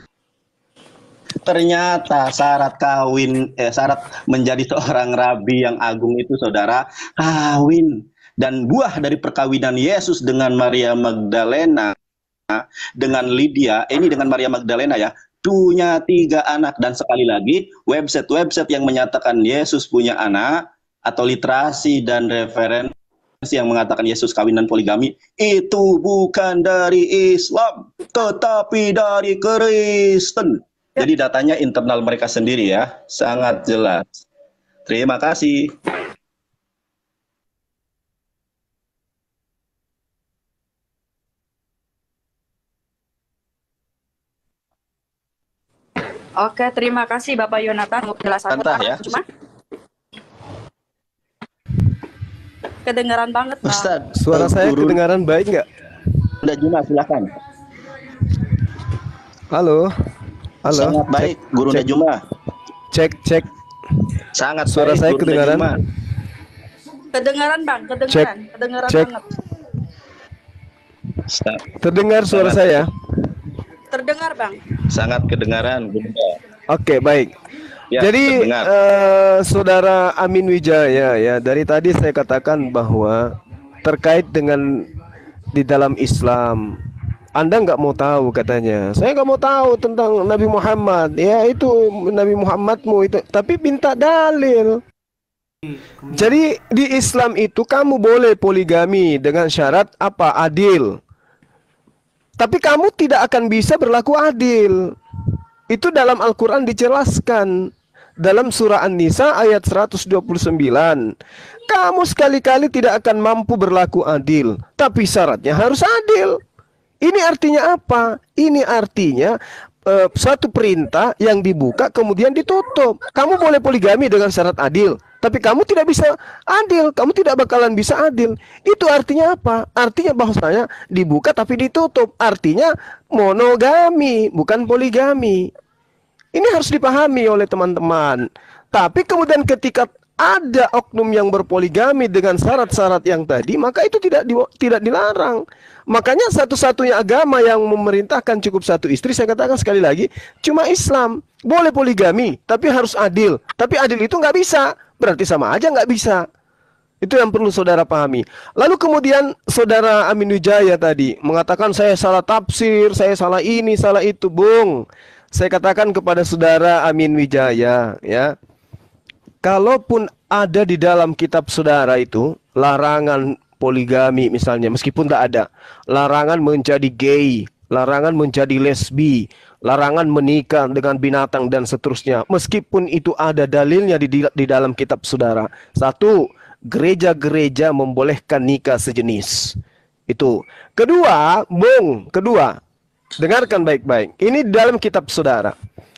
Ternyata syarat kawin, eh, syarat menjadi seorang rabi yang agung itu saudara, kawin. Dan buah dari perkawinan Yesus dengan Maria Magdalena, dengan Lydia, ini dengan Maria Magdalena ya, punya tiga anak. Dan sekali lagi, website-website yang menyatakan Yesus punya anak, atau literasi dan referensi yang mengatakan Yesus kawinan poligami itu bukan dari Islam tetapi dari Kristen. Ya. Jadi datanya internal mereka sendiri ya, sangat jelas. Terima kasih. Oke, terima kasih Bapak Yonatan untuk penjelasan. ya. Cuma? Kedengaran banget, Pak. Ustaz, suara eh, saya kedengaran baik nggak? Tidak Juma, silakan. Halo. Halo. Sangat baik, cek, Guru cek. Juma. Cek, cek. Sangat suara baik, saya Guru kedengaran. Juma. Kedengaran, Bang, kedengaran. Cek, kedengaran cek. banget. Terdengar suara saya? Terdengar, Bang. Sangat kedengaran, Bunda. Oke, baik. Ya, Jadi uh, saudara Amin Wijaya ya dari tadi saya katakan bahwa terkait dengan di dalam Islam anda nggak mau tahu katanya saya nggak mau tahu tentang Nabi Muhammad ya itu Nabi Muhammadmu itu tapi minta dalil jadi di Islam itu kamu boleh poligami dengan syarat apa adil tapi kamu tidak akan bisa berlaku adil itu dalam Al-Quran dijelaskan dalam surah An-Nisa ayat 129. Kamu sekali-kali tidak akan mampu berlaku adil, tapi syaratnya harus adil. Ini artinya apa? Ini artinya eh, satu perintah yang dibuka kemudian ditutup. Kamu boleh poligami dengan syarat adil, tapi kamu tidak bisa adil, kamu tidak bakalan bisa adil. Itu artinya apa? Artinya bahwasanya dibuka tapi ditutup. Artinya monogami, bukan poligami. Ini harus dipahami oleh teman-teman. Tapi kemudian ketika ada oknum yang berpoligami dengan syarat-syarat yang tadi, maka itu tidak di, tidak dilarang. Makanya satu-satunya agama yang memerintahkan cukup satu istri, saya katakan sekali lagi, cuma Islam. Boleh poligami, tapi harus adil. Tapi adil itu nggak bisa. Berarti sama aja nggak bisa. Itu yang perlu saudara pahami. Lalu kemudian saudara Amin Wijaya tadi mengatakan saya salah tafsir, saya salah ini, salah itu. Bung, saya katakan kepada saudara Amin Wijaya ya. Kalaupun ada di dalam kitab saudara itu larangan poligami misalnya meskipun tak ada, larangan menjadi gay, larangan menjadi lesbi, larangan menikah dengan binatang dan seterusnya. Meskipun itu ada dalilnya di, di dalam kitab saudara. Satu, gereja-gereja membolehkan nikah sejenis. Itu. Kedua, mung, kedua, Dengarkan baik-baik. Ini dalam kitab saudara.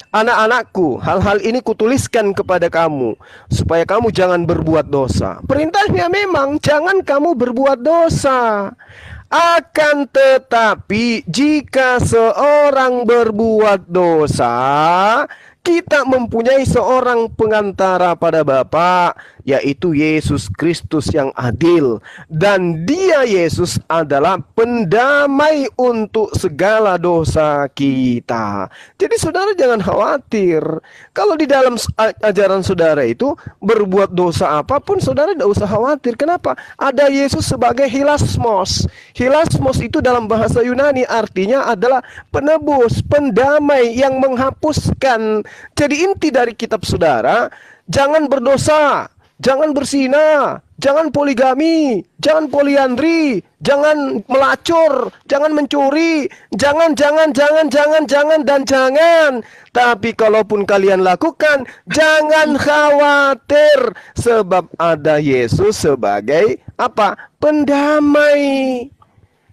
Anak-anakku, hal-hal ini kutuliskan kepada kamu supaya kamu jangan berbuat dosa. Perintahnya memang jangan kamu berbuat dosa. Akan tetapi jika seorang berbuat dosa, kita mempunyai seorang pengantara pada Bapa yaitu Yesus Kristus yang adil dan dia Yesus adalah pendamai untuk segala dosa kita. Jadi saudara jangan khawatir. Kalau di dalam ajaran saudara itu berbuat dosa apapun saudara tidak usah khawatir. Kenapa? Ada Yesus sebagai hilasmos. Hilasmos itu dalam bahasa Yunani artinya adalah penebus, pendamai yang menghapuskan. Jadi inti dari kitab saudara Jangan berdosa jangan bersina, jangan poligami, jangan poliandri, jangan melacur, jangan mencuri, jangan, jangan, jangan, jangan, jangan, dan jangan. Tapi kalaupun kalian lakukan, jangan khawatir. Sebab ada Yesus sebagai apa? Pendamai.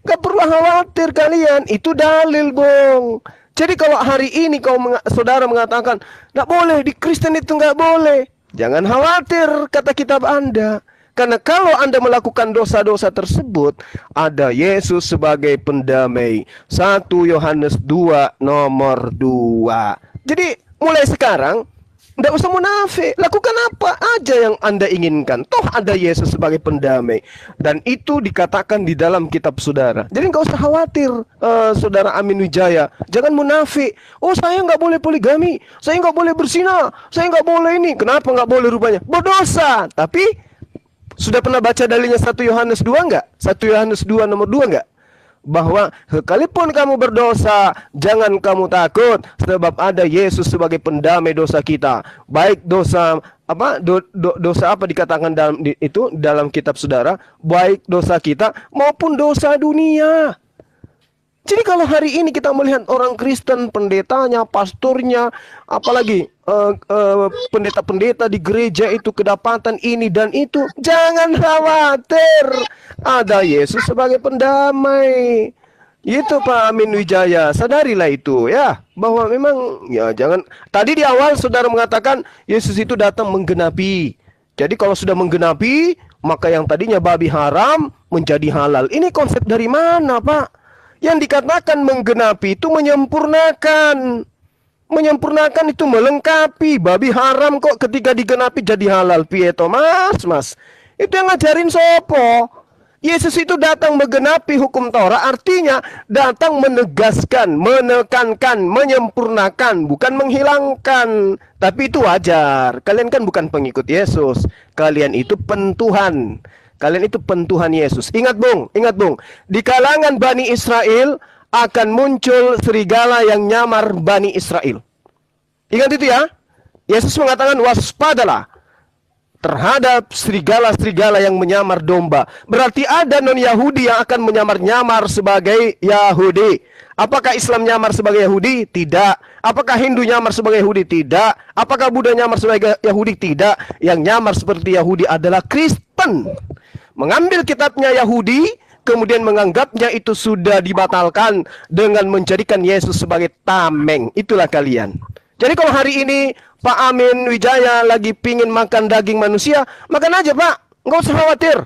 Gak perlu khawatir kalian, itu dalil bong. Jadi kalau hari ini kau meng saudara mengatakan, nggak boleh, di Kristen itu nggak boleh. Jangan khawatir kata kitab Anda. Karena kalau Anda melakukan dosa-dosa tersebut, ada Yesus sebagai pendamai. 1 Yohanes 2 nomor 2. Jadi mulai sekarang tidak usah munafik. Lakukan apa aja yang Anda inginkan. Toh ada Yesus sebagai pendamai. Dan itu dikatakan di dalam kitab saudara. Jadi nggak usah khawatir, uh, saudara Amin Wijaya. Jangan munafik. Oh saya nggak boleh poligami. Saya nggak boleh bersina. Saya nggak boleh ini. Kenapa nggak boleh rupanya? Berdosa. Tapi sudah pernah baca dalilnya 1 Yohanes 2 nggak? 1 Yohanes 2 nomor 2 nggak? bahwa sekalipun kamu berdosa, jangan kamu takut sebab ada Yesus sebagai pendamai dosa kita. Baik dosa apa do, do, dosa apa dikatakan dalam itu dalam kitab Saudara, baik dosa kita maupun dosa dunia. Jadi kalau hari ini kita melihat orang Kristen, pendetanya, pasturnya, apalagi eh, eh, pendeta-pendeta uh, uh, di gereja itu kedapatan ini dan itu, jangan khawatir. Ada Yesus sebagai pendamai. Itu Pak Amin Wijaya, sadarilah itu ya, bahwa memang ya jangan tadi di awal Saudara mengatakan Yesus itu datang menggenapi. Jadi kalau sudah menggenapi, maka yang tadinya babi haram menjadi halal. Ini konsep dari mana, Pak? Yang dikatakan menggenapi itu menyempurnakan. Menyempurnakan itu melengkapi. Babi haram kok ketika digenapi jadi halal. Pieto mas, mas. Itu yang ngajarin sopo. Yesus itu datang menggenapi hukum Taurat. artinya datang menegaskan, menekankan, menyempurnakan, bukan menghilangkan. Tapi itu wajar. Kalian kan bukan pengikut Yesus. Kalian itu pentuhan. Kalian itu pentuhan Yesus. Ingat Bung, ingat Bung. Di kalangan Bani Israel akan muncul serigala yang nyamar Bani Israel. Ingat itu ya. Yesus mengatakan waspadalah terhadap serigala-serigala yang menyamar domba. Berarti ada non-Yahudi yang akan menyamar-nyamar sebagai Yahudi. Apakah Islam nyamar sebagai Yahudi? Tidak. Apakah Hindu nyamar sebagai Yahudi? Tidak. Apakah Buddha nyamar sebagai Yahudi? Tidak. Yang nyamar seperti Yahudi adalah Kristen mengambil kitabnya Yahudi, kemudian menganggapnya itu sudah dibatalkan dengan menjadikan Yesus sebagai tameng. Itulah kalian. Jadi kalau hari ini Pak Amin Wijaya lagi pingin makan daging manusia, makan aja Pak. Nggak usah khawatir.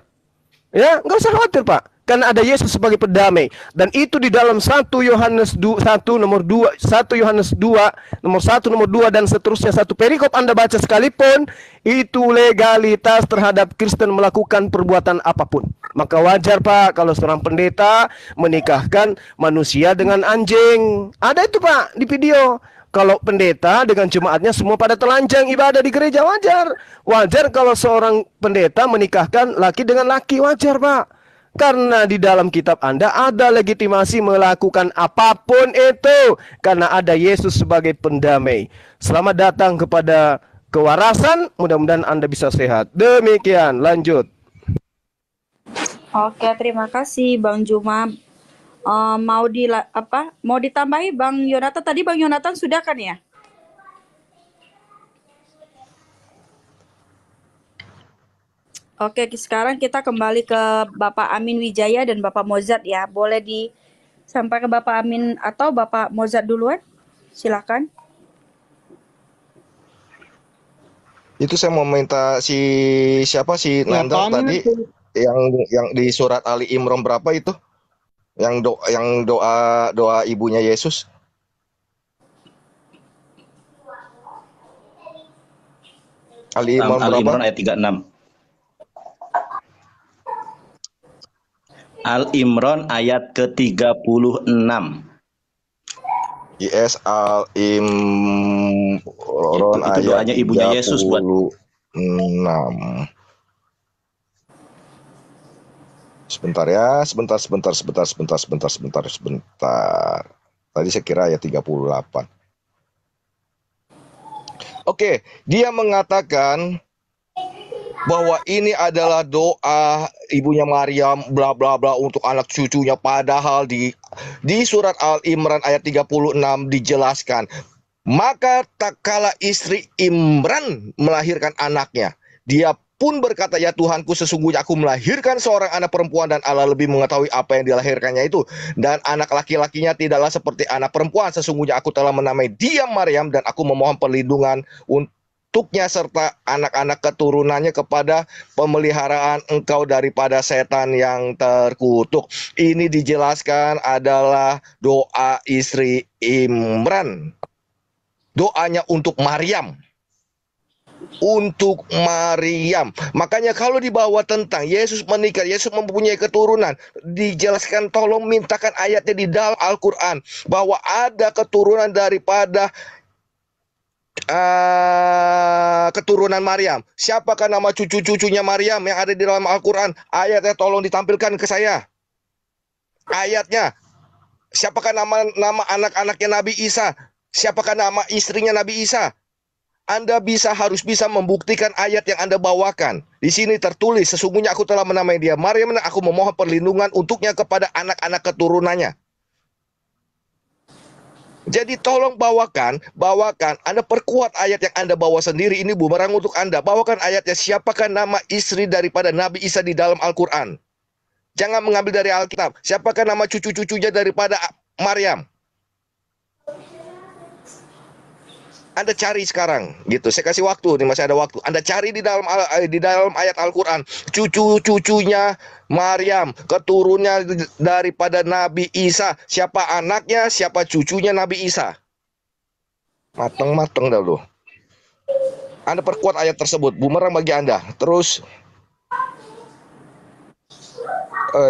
Ya, nggak usah khawatir Pak karena ada Yesus sebagai pedamai dan itu di dalam satu Yohanes 1 nomor 2 1 Yohanes 2 nomor 1 nomor 2 dan seterusnya satu perikop Anda baca sekalipun itu legalitas terhadap Kristen melakukan perbuatan apapun maka wajar Pak kalau seorang pendeta menikahkan manusia dengan anjing ada itu Pak di video kalau pendeta dengan jemaatnya semua pada telanjang ibadah di gereja wajar. Wajar kalau seorang pendeta menikahkan laki dengan laki wajar, Pak. Karena di dalam kitab Anda ada legitimasi melakukan apapun itu. Karena ada Yesus sebagai pendamai. Selamat datang kepada kewarasan. Mudah-mudahan Anda bisa sehat. Demikian, lanjut. Oke, terima kasih Bang Juma. Uh, mau di apa? Mau ditambahi Bang Yonatan tadi Bang Yonatan sudah kan ya? Oke, sekarang kita kembali ke Bapak Amin Wijaya dan Bapak Mozart ya. Boleh di sampai ke Bapak Amin atau Bapak Mozart duluan? Silakan. Itu saya mau minta si siapa si ya, Nanda ya, tadi itu. yang yang di surat Ali Imron berapa itu? Yang do yang doa doa ibunya Yesus. Ali Imron berapa? Ali Imron ayat 36. Al-Imran ayat ke-36. Yes, Al-Imran ayat doanya ibunya 36. Yesus buat 6. Sebentar ya, sebentar, sebentar, sebentar, sebentar, sebentar, sebentar, sebentar. Tadi saya kira ayat 38. Oke, okay, dia mengatakan bahwa ini adalah doa ibunya Maryam bla bla bla untuk anak cucunya padahal di di surat Al Imran ayat 36 dijelaskan maka tak kala istri Imran melahirkan anaknya dia pun berkata ya Tuhanku sesungguhnya aku melahirkan seorang anak perempuan dan Allah lebih mengetahui apa yang dilahirkannya itu dan anak laki-lakinya tidaklah seperti anak perempuan sesungguhnya aku telah menamai dia Maryam dan aku memohon perlindungan untuk kutuknya serta anak-anak keturunannya kepada pemeliharaan engkau daripada setan yang terkutuk. Ini dijelaskan adalah doa istri Imran. Doanya untuk Maryam untuk Maryam. Makanya kalau dibawa tentang Yesus menikah, Yesus mempunyai keturunan, dijelaskan tolong mintakan ayatnya di dalam Al-Qur'an bahwa ada keturunan daripada uh, keturunan Maryam. Siapakah nama cucu-cucunya Maryam yang ada di dalam Al-Quran? Ayatnya tolong ditampilkan ke saya. Ayatnya. Siapakah nama nama anak-anaknya Nabi Isa? Siapakah nama istrinya Nabi Isa? Anda bisa harus bisa membuktikan ayat yang Anda bawakan. Di sini tertulis, sesungguhnya aku telah menamai dia Maryam, aku memohon perlindungan untuknya kepada anak-anak keturunannya. Jadi tolong bawakan, bawakan. Anda perkuat ayat yang Anda bawa sendiri ini bumerang untuk Anda. Bawakan ayatnya siapakah nama istri daripada Nabi Isa di dalam Al-Qur'an? Jangan mengambil dari Alkitab. Siapakah nama cucu-cucunya daripada Maryam? Anda cari sekarang gitu. Saya kasih waktu nih masih ada waktu. Anda cari di dalam eh, di dalam ayat Al-Qur'an cucu-cucunya Maryam, keturunnya daripada Nabi Isa. Siapa anaknya, siapa cucunya Nabi Isa. Mateng-mateng dah lu. Anda perkuat ayat tersebut. Bumerang bagi Anda. Terus.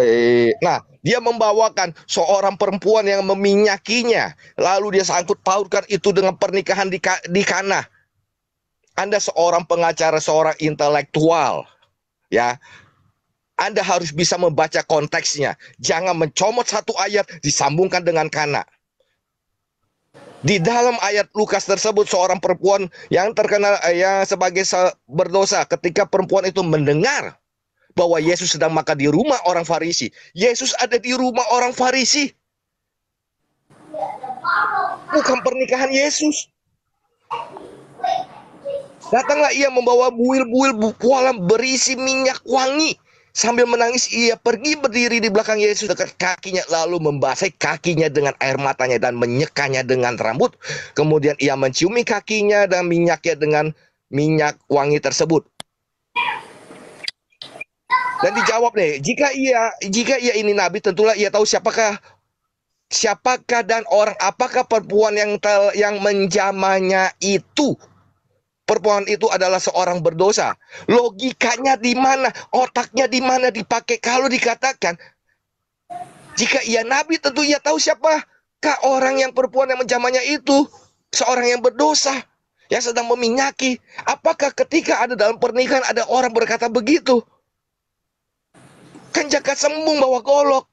Eh, nah, dia membawakan seorang perempuan yang meminyakinya. Lalu dia sangkut pautkan itu dengan pernikahan di, di Kana. Anda seorang pengacara, seorang intelektual. Ya, anda harus bisa membaca konteksnya. Jangan mencomot satu ayat disambungkan dengan kana. Di dalam ayat Lukas tersebut seorang perempuan yang terkenal eh, yang sebagai berdosa ketika perempuan itu mendengar bahwa Yesus sedang makan di rumah orang Farisi. Yesus ada di rumah orang Farisi. Bukan pernikahan Yesus. Datanglah ia membawa buil-buil pualam berisi minyak wangi. Sambil menangis, ia pergi berdiri di belakang Yesus dekat kakinya, lalu membasahi kakinya dengan air matanya dan menyekanya dengan rambut. Kemudian ia menciumi kakinya dan minyaknya dengan minyak wangi tersebut. Dan dijawab nih, jika ia jika ia ini nabi, tentulah ia tahu siapakah siapakah dan orang apakah perempuan yang tel, yang menjamanya itu perempuan itu adalah seorang berdosa. Logikanya di mana? Otaknya di mana dipakai kalau dikatakan jika ia nabi tentu ia tahu siapa kak orang yang perempuan yang menjamannya itu seorang yang berdosa yang sedang meminyaki. Apakah ketika ada dalam pernikahan ada orang berkata begitu? Kan jaga sembung bawa golok.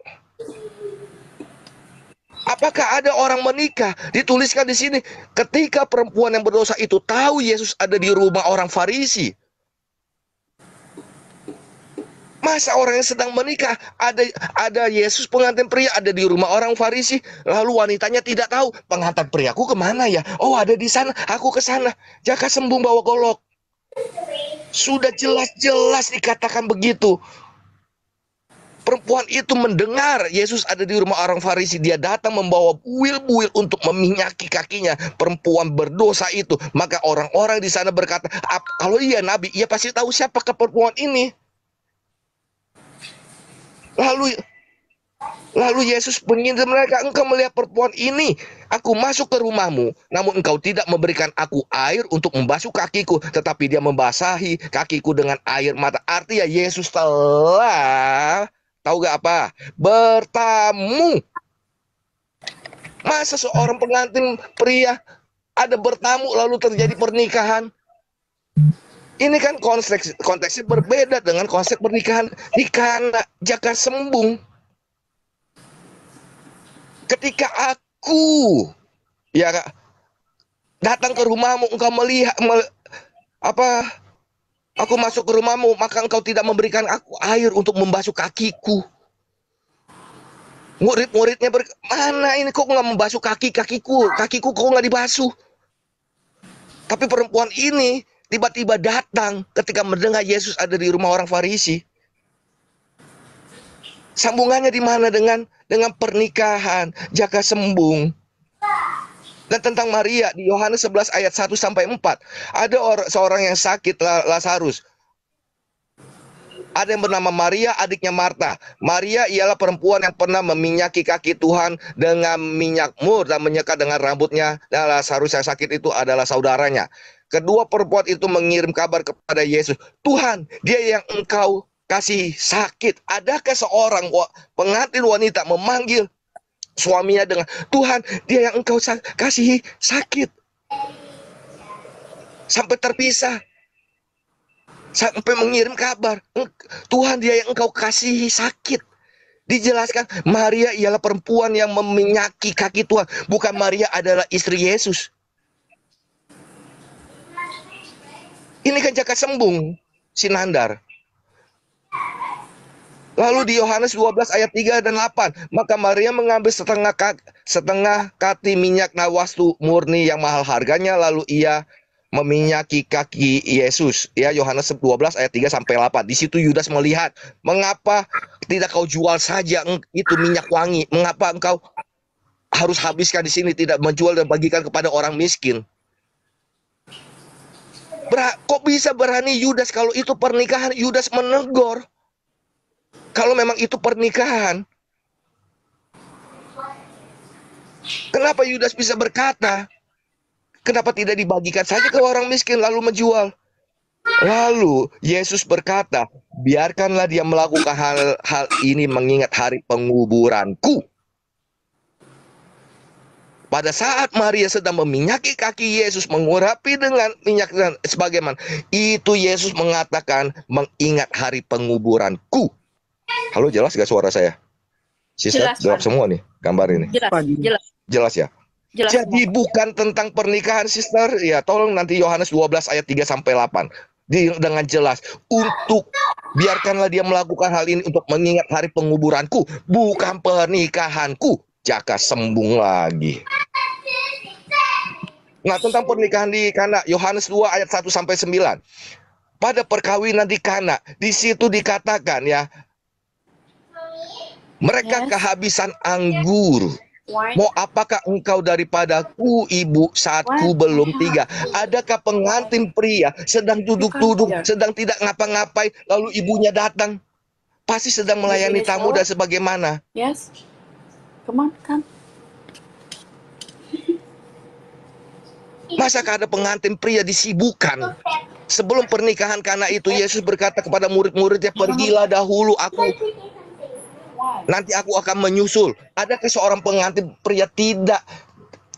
Apakah ada orang menikah? Dituliskan di sini, ketika perempuan yang berdosa itu tahu Yesus ada di rumah orang Farisi. Masa orang yang sedang menikah ada ada Yesus pengantin pria ada di rumah orang Farisi, lalu wanitanya tidak tahu pengantin aku kemana ya? Oh ada di sana, aku ke sana. Jaka sembung bawa golok. Sudah jelas-jelas dikatakan begitu. Perempuan itu mendengar Yesus ada di rumah orang Farisi. Dia datang membawa buil-buil untuk meminyaki kakinya perempuan berdosa itu. Maka orang-orang di sana berkata, kalau iya nabi, ia pasti tahu siapa ke perempuan ini. Lalu Lalu Yesus menyindir mereka, engkau melihat perempuan ini, aku masuk ke rumahmu, namun engkau tidak memberikan aku air untuk membasuh kakiku, tetapi dia membasahi kakiku dengan air mata. Artinya Yesus telah Tahu gak apa? Bertamu. Masa seorang pengantin pria ada bertamu lalu terjadi pernikahan? Ini kan konteks konteksnya berbeda dengan konsep pernikahan nikahan jaka sembung. Ketika aku ya datang ke rumahmu engkau melihat me, apa Aku masuk ke rumahmu, maka engkau tidak memberikan aku air untuk membasuh kakiku. Murid-muridnya ber... Mana ini kok nggak membasuh kaki kakiku? Kakiku kok nggak dibasuh? Tapi perempuan ini tiba-tiba datang ketika mendengar Yesus ada di rumah orang Farisi. Sambungannya di mana dengan dengan pernikahan, jaga sembung, dan tentang Maria di Yohanes 11 ayat 1 sampai 4. Ada or seorang yang sakit Lazarus. Ada yang bernama Maria, adiknya Marta. Maria ialah perempuan yang pernah meminyaki kaki Tuhan dengan minyak mur dan menyeka dengan rambutnya. Dan Lazarus yang sakit itu adalah saudaranya. Kedua perempuan itu mengirim kabar kepada Yesus. Tuhan, dia yang engkau kasih sakit. Adakah seorang pengantin wanita memanggil suaminya dengan Tuhan dia yang engkau kasihi sakit sampai terpisah sampai mengirim kabar Tuhan dia yang engkau kasihi sakit dijelaskan Maria ialah perempuan yang meminyaki kaki Tuhan bukan Maria adalah istri Yesus ini kan jaka sembung sinandar Lalu di Yohanes 12 ayat 3 dan 8, maka Maria mengambil setengah setengah kati minyak nawastu murni yang mahal harganya lalu ia meminyaki kaki Yesus. Ya Yohanes 12 ayat 3 sampai 8. Di situ Yudas melihat, mengapa tidak kau jual saja itu minyak wangi? Mengapa engkau harus habiskan di sini tidak menjual dan bagikan kepada orang miskin? kok bisa berani Yudas kalau itu pernikahan Yudas menegur kalau memang itu pernikahan, kenapa Yudas bisa berkata, kenapa tidak dibagikan saja ke orang miskin lalu menjual? Lalu Yesus berkata, biarkanlah dia melakukan hal-hal ini mengingat hari penguburanku. Pada saat Maria sedang meminyaki kaki Yesus, mengurapi dengan minyak dan sebagaimana, itu Yesus mengatakan mengingat hari penguburanku. Halo, jelas gak suara saya? Sisa jelas, semua nih gambar ini. Jelas, jelas. Jelas ya? Jelas. Jadi bukan tentang pernikahan, sister. Ya, tolong nanti Yohanes 12 ayat 3 sampai 8. dengan jelas untuk biarkanlah dia melakukan hal ini untuk mengingat hari penguburanku bukan pernikahanku jaka sembung lagi nah tentang pernikahan di Kana Yohanes 2 ayat 1 sampai 9 pada perkawinan di Kana di situ dikatakan ya mereka yes. kehabisan anggur. Mau apakah engkau daripadaku ibu saatku belum tiga Adakah pengantin pria sedang duduk-duduk Sedang tidak ngapa ngapai Lalu ibunya datang Pasti sedang melayani tamu dan sebagaimana Yes Come on, come Masakah ada pengantin pria disibukkan? Sebelum pernikahan karena itu Yesus berkata kepada murid-muridnya, "Pergilah dahulu aku Nanti aku akan menyusul. Ada ke seorang pengantin pria tidak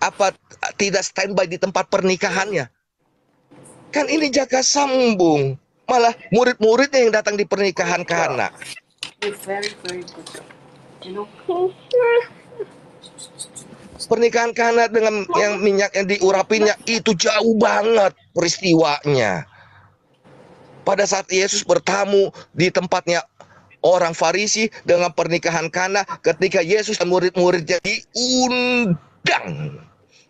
apa tidak standby di tempat pernikahannya? Kan ini jaga sambung. Malah murid-muridnya yang datang di pernikahan karena Pernikahan Kana dengan yang minyak yang diurapinya itu jauh banget peristiwanya. Pada saat Yesus bertamu di tempatnya orang Farisi dengan pernikahan Kana ketika Yesus dan murid-muridnya diundang.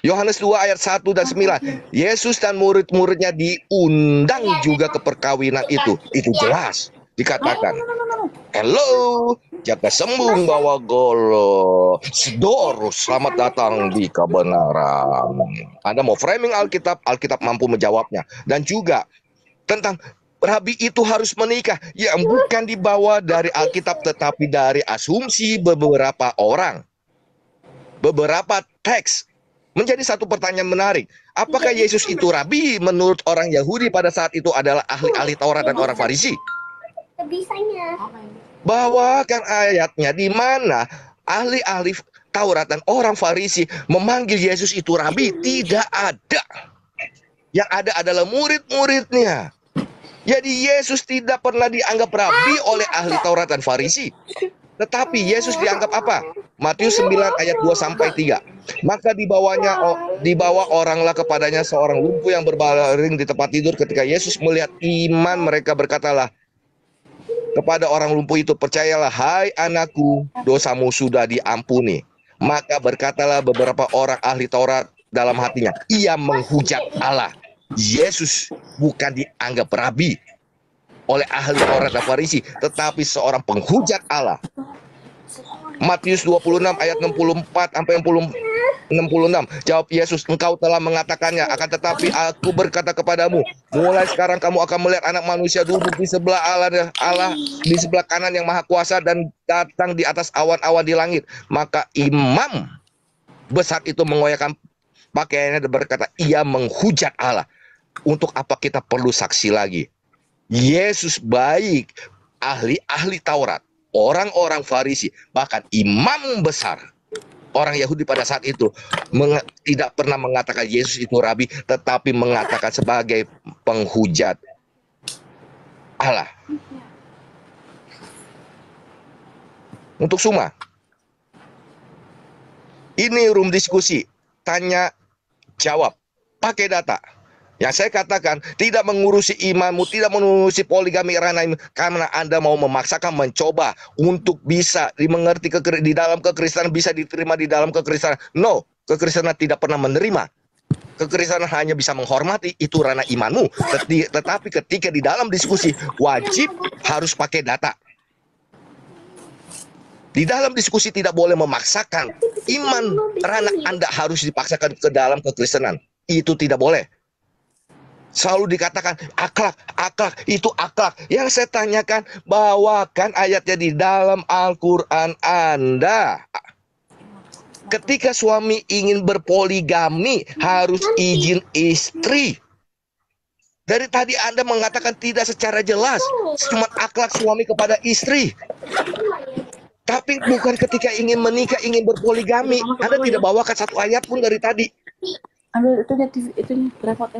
Yohanes 2 ayat 1 dan 9. Yesus dan murid-muridnya diundang iya, iya, juga iya. ke perkawinan itu. Itu jelas dikatakan. Hello, jaga sembung bawa golo. Sedor, selamat datang di kebenaran. Anda mau framing Alkitab, Alkitab mampu menjawabnya. Dan juga tentang Rabi itu harus menikah yang iya. bukan dibawa dari Alkitab tetapi dari asumsi beberapa orang. Beberapa teks menjadi satu pertanyaan menarik. Apakah iya, Yesus iya. itu rabi menurut orang Yahudi pada saat itu adalah ahli-ahli Taurat dan orang Farisi? Bisanya. Bawakan ayatnya di mana ahli-ahli Taurat dan orang Farisi memanggil Yesus itu rabi tidak ada. Yang ada adalah murid-muridnya. Jadi Yesus tidak pernah dianggap rabi ah, oleh ahli Taurat dan Farisi. Tetapi Yesus dianggap apa? Matius 9 ayat 2 sampai 3. Maka dibawanya dibawa oranglah kepadanya seorang lumpuh yang berbaring di tempat tidur ketika Yesus melihat iman mereka berkatalah kepada orang lumpuh itu percayalah hai anakku dosamu sudah diampuni. Maka berkatalah beberapa orang ahli Taurat dalam hatinya ia menghujat Allah. Yesus bukan dianggap rabi oleh ahli Taurat dan Farisi, tetapi seorang penghujat Allah. Matius 26 ayat 64 sampai 66. Jawab Yesus, engkau telah mengatakannya, akan tetapi aku berkata kepadamu, mulai sekarang kamu akan melihat anak manusia duduk di sebelah Allah, Allah di sebelah kanan yang maha kuasa dan datang di atas awan-awan di langit. Maka imam besar itu mengoyakkan pakaiannya dan berkata, ia menghujat Allah. Untuk apa kita perlu saksi lagi? Yesus baik, ahli-ahli Taurat, orang-orang Farisi, bahkan imam besar orang Yahudi pada saat itu tidak pernah mengatakan Yesus itu rabi, tetapi mengatakan sebagai penghujat Allah. Untuk semua. ini room diskusi, tanya jawab, pakai data. Yang saya katakan tidak mengurusi imanmu, tidak mengurusi poligami ini karena Anda mau memaksakan mencoba untuk bisa dimengerti di dalam kekristenan bisa diterima di dalam kekristenan. No, kekristenan tidak pernah menerima. Kekristenan hanya bisa menghormati itu ranah imanmu. Tet tetapi ketika di dalam diskusi wajib harus pakai data. Di dalam diskusi tidak boleh memaksakan iman ranah Anda harus dipaksakan ke dalam kekristenan. Itu tidak boleh selalu dikatakan akhlak, akhlak, itu akhlak. Yang saya tanyakan, bawakan ayatnya di dalam Al-Quran Anda. Ketika suami ingin berpoligami, harus izin istri. Dari tadi Anda mengatakan tidak secara jelas, cuma akhlak suami kepada istri. Tapi bukan ketika ingin menikah, ingin berpoligami. Anda tidak bawakan satu ayat pun dari tadi. Ambil itu itu berapa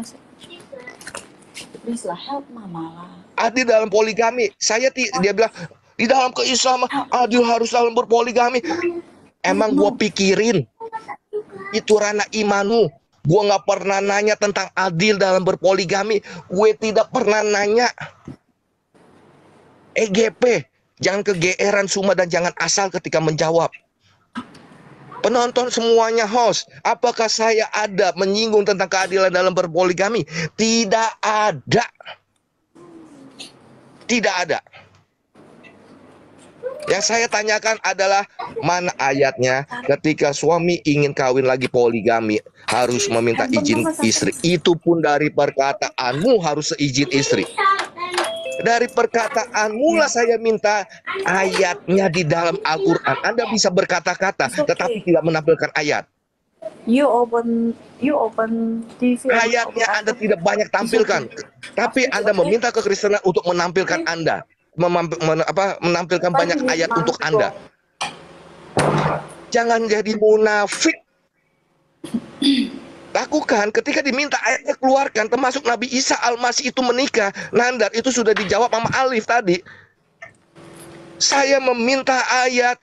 please lah help mama lah. Adi ah, dalam poligami, saya ti dia bilang di dalam keislaman adil harus dalam berpoligami. Emang gue pikirin itu ranah imanu. Gue nggak pernah nanya tentang adil dalam berpoligami. Gue tidak pernah nanya. EGP, jangan kegeeran Suma dan jangan asal ketika menjawab. Penonton semuanya host. Apakah saya ada menyinggung tentang keadilan dalam berpoligami? Tidak ada. Tidak ada. Yang saya tanyakan adalah mana ayatnya ketika suami ingin kawin lagi poligami harus meminta izin istri. Itu pun dari perkataanmu harus seizin istri dari perkataan mula iya. saya minta ayatnya di dalam Al-Quran. Iya. Anda bisa berkata-kata, okay. tetapi tidak menampilkan ayat. You open, you open TV. Ayatnya open Anda tidak banyak tampilkan, okay. tapi Anda meminta ke Kristen untuk menampilkan okay. Anda, Memamp men apa, menampilkan banyak ayat untuk Anda. Jangan jadi munafik. lakukan ketika diminta ayatnya keluarkan termasuk Nabi Isa Al-Masih itu menikah Nandar itu sudah dijawab sama Alif tadi saya meminta ayat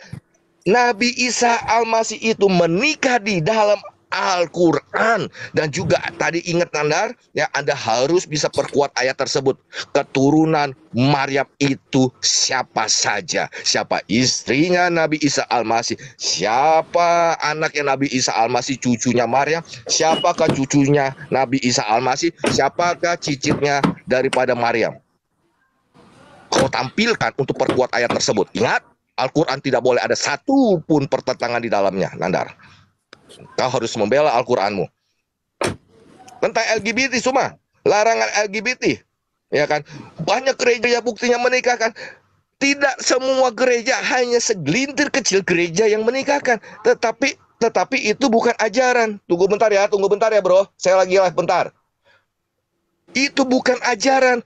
Nabi Isa Al-Masih itu menikah di dalam Al-Quran dan juga tadi ingat Nandar ya Anda harus bisa perkuat ayat tersebut keturunan Maryam itu siapa saja siapa istrinya Nabi Isa Al-Masih siapa anaknya Nabi Isa Al-Masih cucunya Maryam siapakah cucunya Nabi Isa Al-Masih siapakah cicitnya daripada Maryam kau tampilkan untuk perkuat ayat tersebut ingat Al-Quran tidak boleh ada satu pun pertentangan di dalamnya, Nandar. Kau harus membela Al-Qur'anmu. Tentang LGBT semua, larangan LGBT. Ya kan? Banyak gereja yang buktinya menikahkan. Tidak semua gereja hanya segelintir kecil gereja yang menikahkan, tetapi tetapi itu bukan ajaran. Tunggu bentar ya, tunggu bentar ya, Bro. Saya lagi live bentar. Itu bukan ajaran.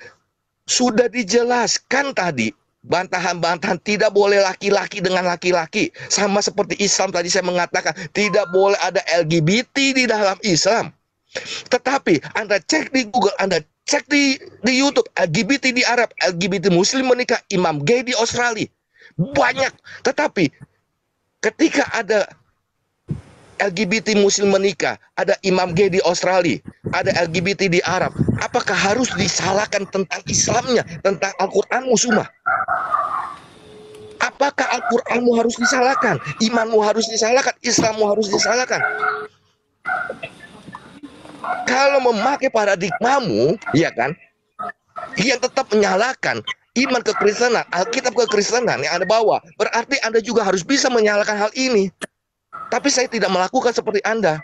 Sudah dijelaskan tadi Bantahan-bantahan tidak boleh laki-laki dengan laki-laki. Sama seperti Islam tadi saya mengatakan, tidak boleh ada LGBT di dalam Islam. Tetapi Anda cek di Google, Anda cek di di YouTube LGBT di Arab, LGBT muslim menikah, imam gay di Australia. Banyak. Tetapi ketika ada LGBT muslim menikah, ada imam gay di Australia, ada LGBT di Arab. Apakah harus disalahkan tentang Islamnya, tentang al quran Musumah? Apakah Al-Qur'anmu harus disalahkan, imanmu harus disalahkan, Islammu harus disalahkan? Kalau memakai paradigmamu, ya kan? Yang tetap menyalahkan iman kekristenan, Alkitab kekristenan yang Anda bawa, berarti Anda juga harus bisa menyalahkan hal ini. Tapi saya tidak melakukan seperti Anda.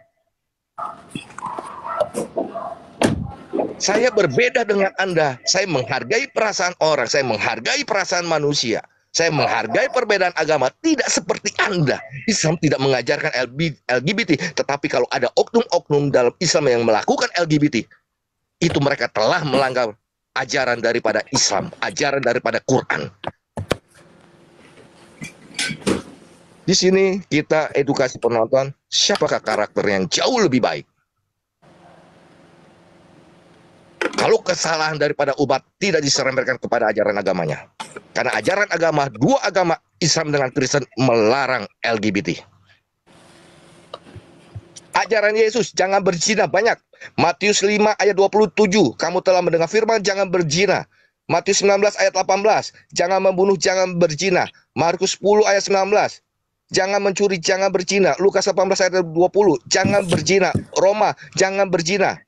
Saya berbeda dengan Anda. Saya menghargai perasaan orang, saya menghargai perasaan manusia. Saya menghargai perbedaan agama, tidak seperti Anda. Islam tidak mengajarkan LGBT, tetapi kalau ada oknum-oknum dalam Islam yang melakukan LGBT, itu mereka telah melanggar ajaran daripada Islam, ajaran daripada Quran. Di sini kita edukasi penonton siapakah karakter yang jauh lebih baik. Kalau kesalahan daripada umat tidak diserempetkan kepada ajaran agamanya. Karena ajaran agama, dua agama Islam dengan Kristen melarang LGBT. Ajaran Yesus, jangan berzina banyak. Matius 5 ayat 27, kamu telah mendengar firman, jangan berzina. Matius 19 ayat 18, jangan membunuh, jangan berzina. Markus 10 ayat 19, jangan mencuri, jangan berzina. Lukas 18 ayat 20, jangan berzina. Roma, jangan berzina.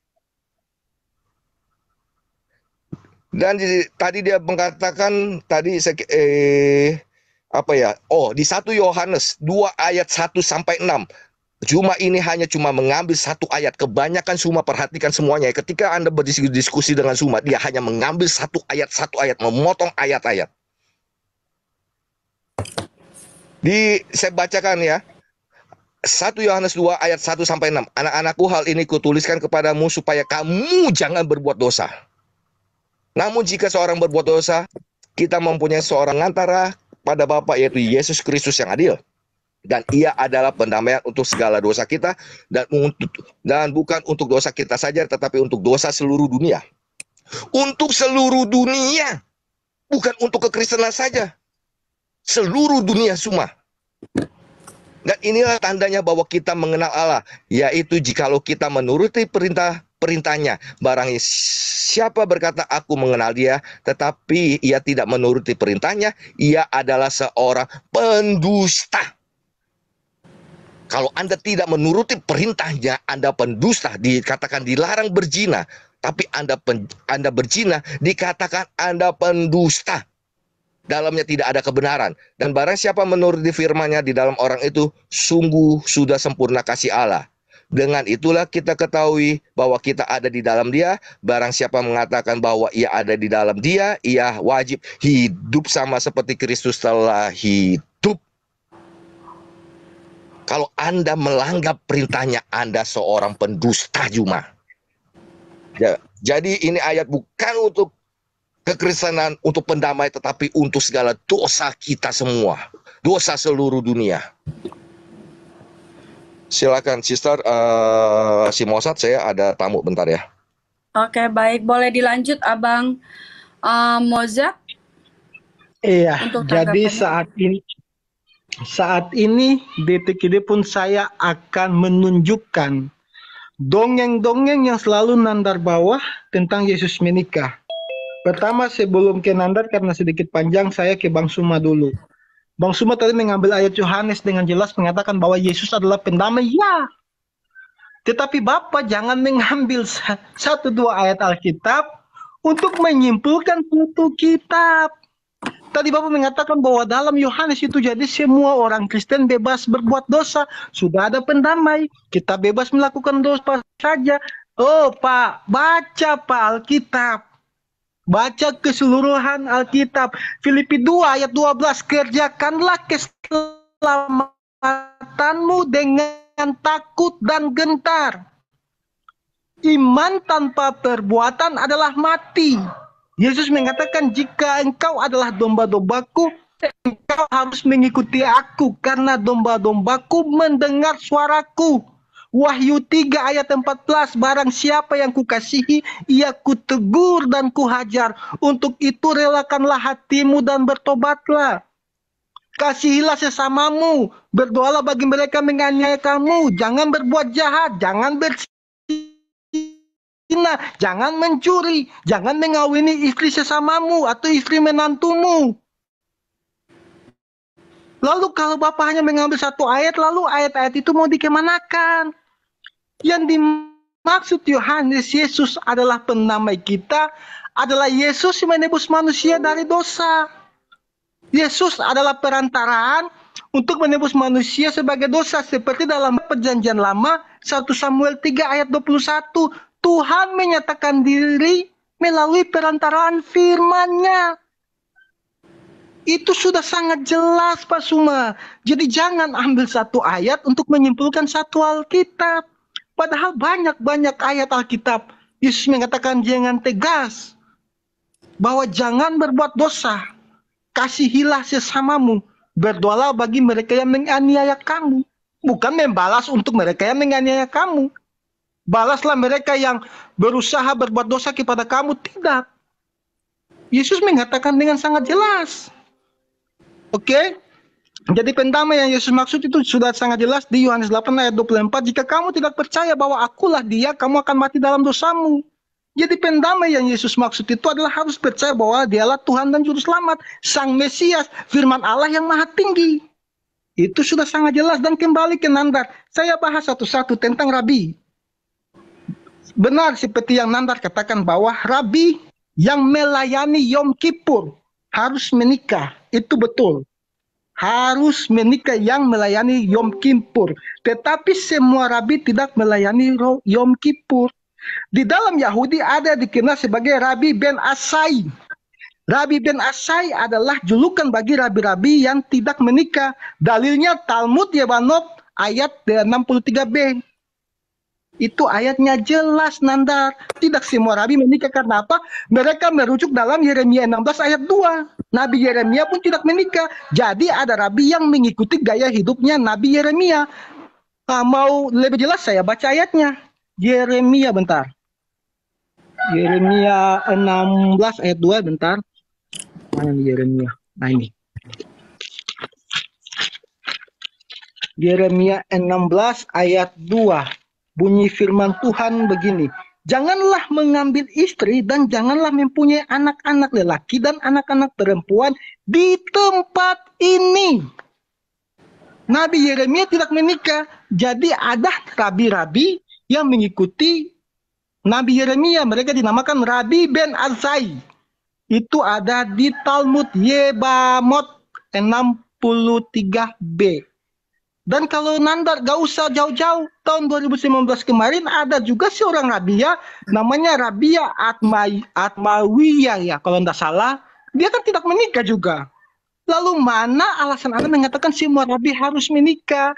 Dan di, tadi dia mengatakan tadi eh, apa ya? Oh, di 1 Yohanes 2 ayat 1 sampai 6. Cuma ini hanya cuma mengambil satu ayat. Kebanyakan semua perhatikan semuanya. Ya. Ketika Anda berdiskusi dengan Suma, dia hanya mengambil satu ayat, satu ayat, memotong ayat-ayat. Di saya bacakan ya. 1 Yohanes 2 ayat 1 sampai 6. Anak-anakku hal ini kutuliskan kepadamu supaya kamu jangan berbuat dosa. Namun jika seorang berbuat dosa, kita mempunyai seorang antara pada Bapa yaitu Yesus Kristus yang adil. Dan ia adalah pendamaian untuk segala dosa kita dan untuk, dan bukan untuk dosa kita saja tetapi untuk dosa seluruh dunia. Untuk seluruh dunia. Bukan untuk kekristenan saja seluruh dunia semua. Dan inilah tandanya bahwa kita mengenal Allah, yaitu jikalau kita menuruti perintah perintahnya. Barang siapa berkata aku mengenal dia, tetapi ia tidak menuruti perintahnya, ia adalah seorang pendusta. Kalau Anda tidak menuruti perintahnya, Anda pendusta, dikatakan dilarang berzina, tapi Anda pen, Anda berzina, dikatakan Anda pendusta dalamnya tidak ada kebenaran dan barang siapa menuruti firmanya di dalam orang itu sungguh sudah sempurna kasih Allah. Dengan itulah kita ketahui bahwa kita ada di dalam Dia. Barang siapa mengatakan bahwa ia ada di dalam Dia, ia wajib hidup sama seperti Kristus telah hidup. Kalau Anda melanggar perintahnya, Anda seorang pendusta Juma. Ya, jadi ini ayat bukan untuk kekristenan untuk pendamai tetapi untuk segala dosa kita semua, dosa seluruh dunia. Silakan Sister uh, si Mosat saya ada tamu bentar ya. Oke, baik. Boleh dilanjut Abang uh, eh, Mozak? Iya. Untuk jadi saat ini saat ini detik ini pun saya akan menunjukkan dongeng-dongeng yang selalu nandar bawah tentang Yesus menikah. Pertama sebelum ke Nandar karena sedikit panjang saya ke Bang Suma dulu. Bang Suma tadi mengambil ayat Yohanes dengan jelas mengatakan bahwa Yesus adalah pendamai. Ya. Tetapi Bapak jangan mengambil satu dua ayat Alkitab untuk menyimpulkan satu kitab. Tadi Bapak mengatakan bahwa dalam Yohanes itu jadi semua orang Kristen bebas berbuat dosa. Sudah ada pendamai. Kita bebas melakukan dosa saja. Oh Pak, baca Pak Alkitab Baca keseluruhan Alkitab. Filipi 2 ayat 12. Kerjakanlah keselamatanmu dengan takut dan gentar. Iman tanpa perbuatan adalah mati. Yesus mengatakan jika engkau adalah domba-dombaku, engkau harus mengikuti aku karena domba-dombaku mendengar suaraku Wahyu 3 ayat 14 Barang siapa yang kukasihi Ia kutegur dan kuhajar Untuk itu relakanlah hatimu dan bertobatlah Kasihilah sesamamu Berdoalah bagi mereka menganiaya kamu Jangan berbuat jahat Jangan berzina Jangan mencuri Jangan mengawini istri sesamamu Atau istri menantumu Lalu kalau Bapak hanya mengambil satu ayat, lalu ayat-ayat itu mau dikemanakan? Yang dimaksud Yohanes Yesus adalah penamai kita, adalah Yesus yang menebus manusia dari dosa. Yesus adalah perantaraan untuk menebus manusia sebagai dosa seperti dalam perjanjian lama 1 Samuel 3 ayat 21 Tuhan menyatakan diri melalui perantaraan firman-Nya itu sudah sangat jelas Pak Suma. Jadi jangan ambil satu ayat untuk menyimpulkan satu Alkitab. Padahal banyak-banyak ayat Alkitab Yesus mengatakan jangan tegas bahwa jangan berbuat dosa. Kasihilah sesamamu, berdoalah bagi mereka yang menganiaya kamu, bukan membalas untuk mereka yang menganiaya kamu. Balaslah mereka yang berusaha berbuat dosa kepada kamu, tidak. Yesus mengatakan dengan sangat jelas. Oke? Okay? Jadi pendamai yang Yesus maksud itu sudah sangat jelas di Yohanes 8 ayat 24. Jika kamu tidak percaya bahwa akulah dia, kamu akan mati dalam dosamu. Jadi pendamai yang Yesus maksud itu adalah harus percaya bahwa dialah Tuhan dan Juru Selamat. Sang Mesias, firman Allah yang maha tinggi. Itu sudah sangat jelas dan kembali ke Nandar. Saya bahas satu-satu tentang Rabi. Benar seperti yang Nandar katakan bahwa Rabi yang melayani Yom Kippur harus menikah. Itu betul harus menikah yang melayani Yom Kippur. Tetapi semua rabi tidak melayani Yom Kippur. Di dalam Yahudi ada dikenal sebagai Rabi Ben Asai. Rabi Ben Asai adalah julukan bagi rabi-rabi yang tidak menikah. Dalilnya Talmud Yebanot ayat 63b. Itu ayatnya jelas Nandar. Tidak semua rabi menikah karena apa? Mereka merujuk dalam Yeremia 16 ayat 2. Nabi Yeremia pun tidak menikah. Jadi ada rabi yang mengikuti gaya hidupnya Nabi Yeremia. Nah, mau lebih jelas saya baca ayatnya. Yeremia bentar. Yeremia 16 ayat 2 bentar. Mana nih Yeremia? Nah ini. Yeremia 16 ayat 2. Bunyi firman Tuhan begini. Janganlah mengambil istri dan janganlah mempunyai anak-anak lelaki dan anak-anak perempuan di tempat ini. Nabi Yeremia tidak menikah. Jadi ada rabi-rabi yang mengikuti Nabi Yeremia. Mereka dinamakan Rabi Ben Azai. Itu ada di Talmud Yebamot 63b. Dan kalau nanda gak usah jauh-jauh tahun 2019 kemarin ada juga si orang Rabia namanya Rabia Atma Atmawiyah ya kalau nggak salah dia kan tidak menikah juga. Lalu mana alasan Anda mengatakan semua Rabi harus menikah?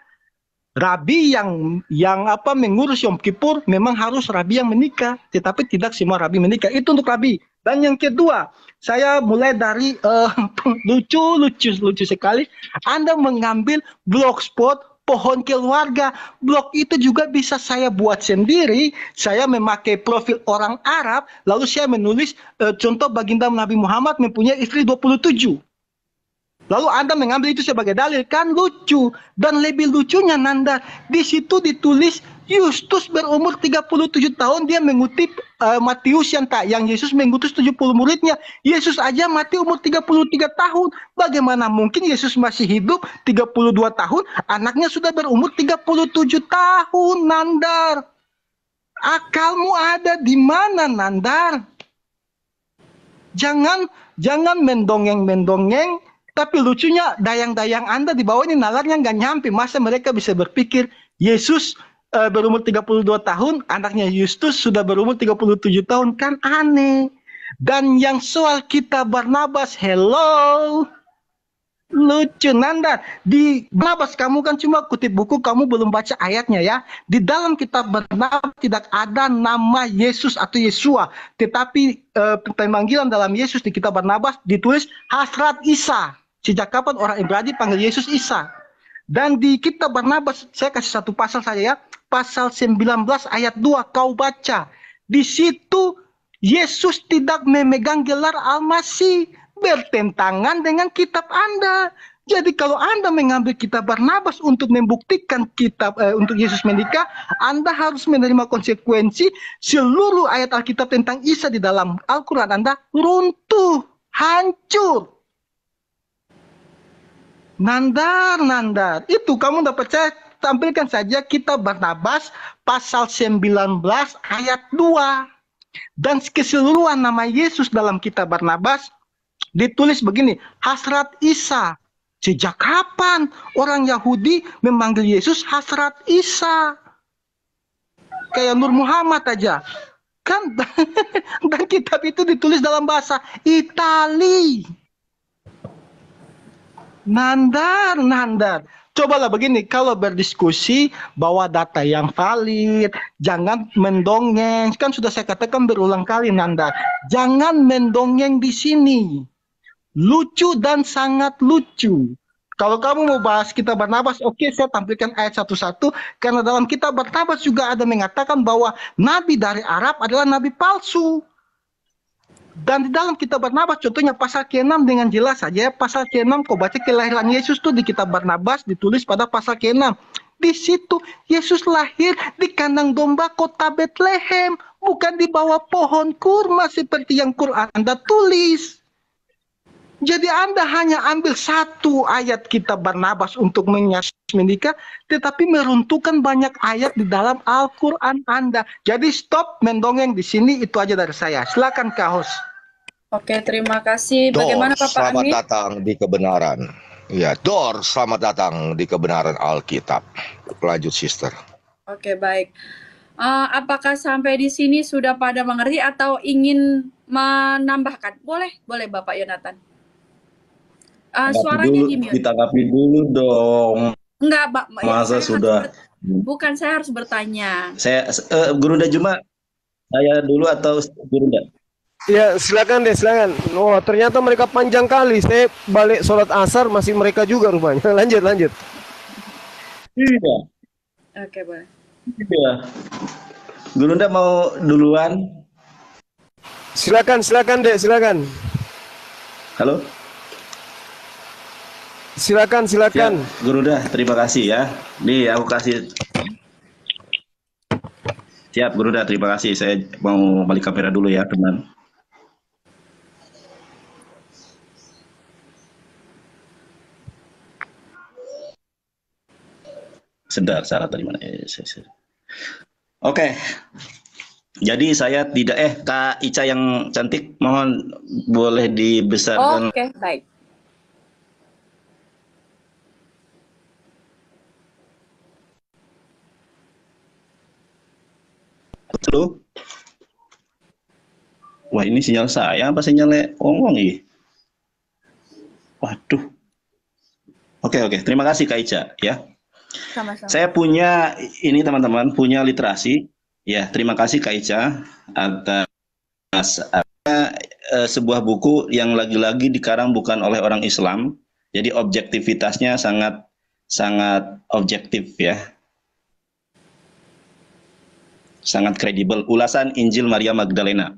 Rabi yang yang apa mengurus Yom Kippur memang harus Rabi yang menikah, tetapi tidak semua Rabi menikah. Itu untuk Rabi. Dan yang kedua, saya mulai dari uh, lucu, lucu, lucu sekali. Anda mengambil blogspot pohon keluarga. Blog itu juga bisa saya buat sendiri. Saya memakai profil orang Arab, lalu saya menulis uh, contoh baginda Nabi Muhammad mempunyai istri 27. Lalu Anda mengambil itu sebagai dalil, kan lucu. Dan lebih lucunya Nanda, di situ ditulis Yustus berumur 37 tahun dia mengutip uh, Matius yang tak yang Yesus mengutus 70 muridnya. Yesus aja mati umur 33 tahun. Bagaimana mungkin Yesus masih hidup 32 tahun, anaknya sudah berumur 37 tahun, Nandar. Akalmu ada di mana, Nandar? Jangan jangan mendongeng-mendongeng tapi lucunya dayang-dayang Anda di bawah ini nalarnya nggak nyampe. Masa mereka bisa berpikir Yesus uh, berumur 32 tahun, anaknya Justus sudah berumur 37 tahun kan aneh. Dan yang soal kita Barnabas, hello. Lucu Nanda, di Barnabas kamu kan cuma kutip buku, kamu belum baca ayatnya ya. Di dalam kitab Barnabas tidak ada nama Yesus atau Yesua, tetapi eh, pemanggilan dalam Yesus di kitab Barnabas ditulis hasrat Isa. Sejak kapan orang Ibrani panggil Yesus Isa? Dan di kitab Barnabas, saya kasih satu pasal saja ya pasal 19 ayat 2 kau baca. Di situ Yesus tidak memegang gelar Al-Masih bertentangan dengan kitab Anda. Jadi kalau Anda mengambil kitab Barnabas untuk membuktikan kitab eh, untuk Yesus menikah, Anda harus menerima konsekuensi seluruh ayat Alkitab tentang Isa di dalam Al-Qur'an Anda runtuh, hancur. Nandar, nandar. Itu kamu dapat percaya tampilkan saja kita Barnabas pasal 19 ayat 2. Dan keseluruhan nama Yesus dalam kitab Barnabas ditulis begini, hasrat Isa. Sejak kapan orang Yahudi memanggil Yesus hasrat Isa? Kayak Nur Muhammad aja. Kan dan kitab itu ditulis dalam bahasa Itali. Nandar, nandar cobalah begini kalau berdiskusi bawa data yang valid jangan mendongeng kan sudah saya katakan berulang kali Nanda jangan mendongeng di sini lucu dan sangat lucu kalau kamu mau bahas kita bernapas oke okay, saya tampilkan ayat satu-satu karena dalam kita bernapas juga ada mengatakan bahwa nabi dari Arab adalah nabi palsu. Dan di dalam kitab Barnabas contohnya pasal ke-6 dengan jelas saja pasal ke-6 kau baca kelahiran Yesus tuh di kitab Barnabas ditulis pada pasal ke-6. Di situ Yesus lahir di kandang domba kota Bethlehem, bukan di bawah pohon kurma seperti yang Quran Anda tulis. Jadi Anda hanya ambil satu ayat kitab Barnabas untuk menikah, tetapi meruntuhkan banyak ayat di dalam Al-Quran Anda. Jadi stop mendongeng di sini, itu aja dari saya. Silakan Kak Oke, terima kasih. Dor, Bagaimana Bapak selamat datang di kebenaran. Ya, Dor, selamat datang di kebenaran Alkitab. Lanjut, Sister. Oke, baik. Uh, apakah sampai di sini sudah pada mengerti atau ingin menambahkan? Boleh, boleh Bapak Yonatan. Uh, suaranya dulu, di Ditanggapi dulu dong. Enggak, Pak. Masa ya, sudah. Bukan, saya harus bertanya. Saya, uh, eh, Gurunda Juma, saya dulu atau Gurunda? Ya silakan deh silakan. Oh ternyata mereka panjang kali. Saya balik sholat asar masih mereka juga rupanya. Lanjut lanjut. Iya. Oke boleh. Iya. Dulu ndak mau duluan. Silakan silakan deh, silakan. Halo. Silakan silakan. Ya, dah terima kasih ya. Nih aku kasih Siap, Guruda. Terima kasih. Saya mau balik kamera dulu ya, teman. Sedar syarat dari mana? Eh, oke. Okay. Jadi saya tidak eh Kak Ica yang cantik mohon boleh dibesarkan. Oh, Oke, okay. baik. Halo. Wah, ini sinyal saya apa sinyalnya Wong-wong ini? Waduh. Oke, oke. Terima kasih Kak Ica ya. Sama-sama. Saya punya ini teman-teman, punya literasi. Ya, terima kasih Kak Ica atas ada eh, sebuah buku yang lagi-lagi dikarang bukan oleh orang Islam. Jadi objektivitasnya sangat sangat objektif ya. Sangat kredibel. Ulasan Injil Maria Magdalena.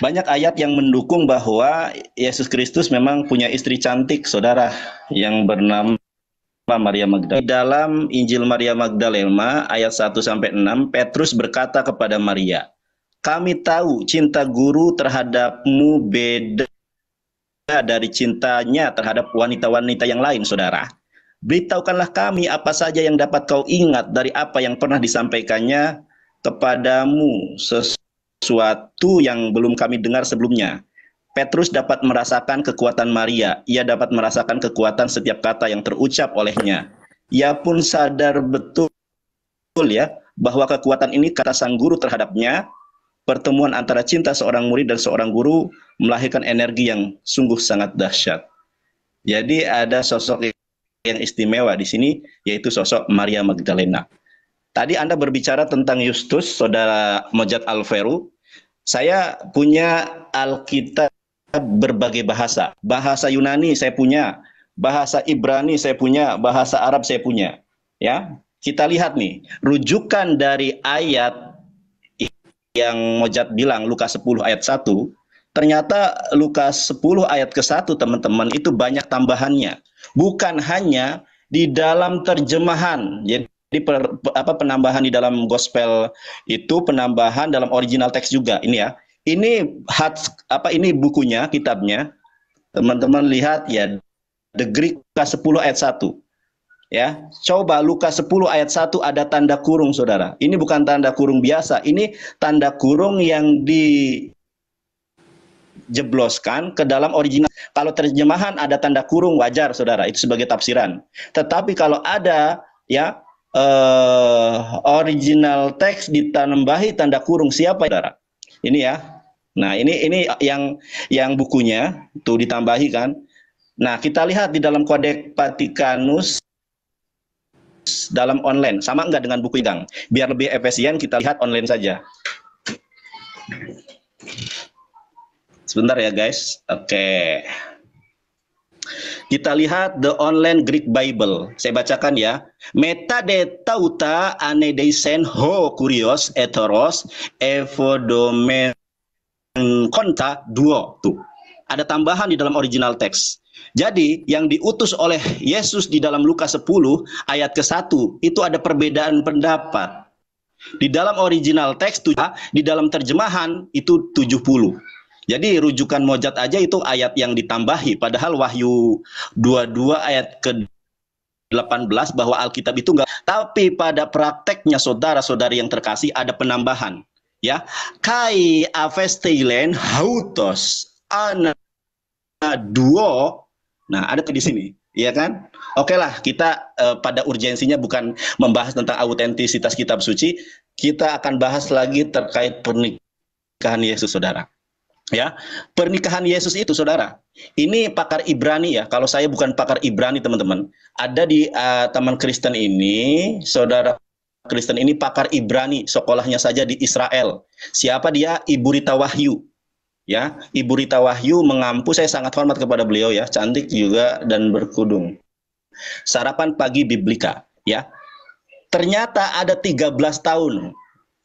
Banyak ayat yang mendukung bahwa Yesus Kristus memang punya istri cantik, saudara, yang bernama Maria Magdalena. Di dalam Injil Maria Magdalena ayat 1 sampai 6 Petrus berkata kepada Maria, "Kami tahu cinta guru terhadapmu beda dari cintanya terhadap wanita-wanita yang lain, Saudara. Beritahukanlah kami apa saja yang dapat kau ingat dari apa yang pernah disampaikannya kepadamu sesuatu yang belum kami dengar sebelumnya." Petrus dapat merasakan kekuatan Maria. Ia dapat merasakan kekuatan setiap kata yang terucap olehnya. Ia pun sadar betul ya bahwa kekuatan ini kata sang guru terhadapnya. Pertemuan antara cinta seorang murid dan seorang guru melahirkan energi yang sungguh sangat dahsyat. Jadi ada sosok yang istimewa di sini yaitu sosok Maria Magdalena. Tadi Anda berbicara tentang Justus, saudara Mojat Alveru. Saya punya Alkitab berbagai bahasa. Bahasa Yunani saya punya, bahasa Ibrani saya punya, bahasa Arab saya punya. Ya, kita lihat nih, rujukan dari ayat yang Mojat bilang Lukas 10 ayat 1, ternyata Lukas 10 ayat ke-1 teman-teman itu banyak tambahannya. Bukan hanya di dalam terjemahan. Jadi per, apa penambahan di dalam gospel itu penambahan dalam original text juga ini ya ini hat apa ini bukunya, kitabnya. Teman-teman lihat ya The Greek Lukas 10 ayat 1. Ya, coba luka 10 ayat 1 ada tanda kurung Saudara. Ini bukan tanda kurung biasa, ini tanda kurung yang di jebloskan ke dalam original. Kalau terjemahan ada tanda kurung wajar Saudara, itu sebagai tafsiran. Tetapi kalau ada ya eh, original teks ditambahi tanda kurung siapa Saudara? ini ya. Nah, ini ini yang yang bukunya tuh ditambahi kan. Nah, kita lihat di dalam kodek Vatikanus dalam online sama enggak dengan buku idang. Biar lebih efisien kita lihat online saja. Sebentar ya, guys. Oke. Okay. Kita lihat The Online Greek Bible. Saya bacakan ya. Meta de tauta deisen ho kurios etoros evodomen konta duo. Tuh. Ada tambahan di dalam original teks. Jadi yang diutus oleh Yesus di dalam Lukas 10 ayat ke-1 itu ada perbedaan pendapat. Di dalam original teks, di dalam terjemahan itu 70. Jadi rujukan mojat aja itu ayat yang ditambahi padahal Wahyu 22 ayat ke 18 bahwa Alkitab itu enggak tapi pada prakteknya saudara-saudari yang terkasih ada penambahan ya kai Avestilen hautos ana duo nah ada di sini ya kan oke lah kita uh, pada urgensinya bukan membahas tentang autentisitas kitab suci kita akan bahas lagi terkait pernikahan Yesus saudara Ya, pernikahan Yesus itu saudara. Ini pakar Ibrani ya. Kalau saya bukan pakar Ibrani teman-teman. Ada di uh, Taman Kristen ini, saudara Kristen ini pakar Ibrani, sekolahnya saja di Israel. Siapa dia? Ibu Rita Wahyu. Ya, Ibu Rita Wahyu mengampu. Saya sangat hormat kepada beliau ya. Cantik juga dan berkudung. Sarapan pagi Biblika ya. Ternyata ada 13 tahun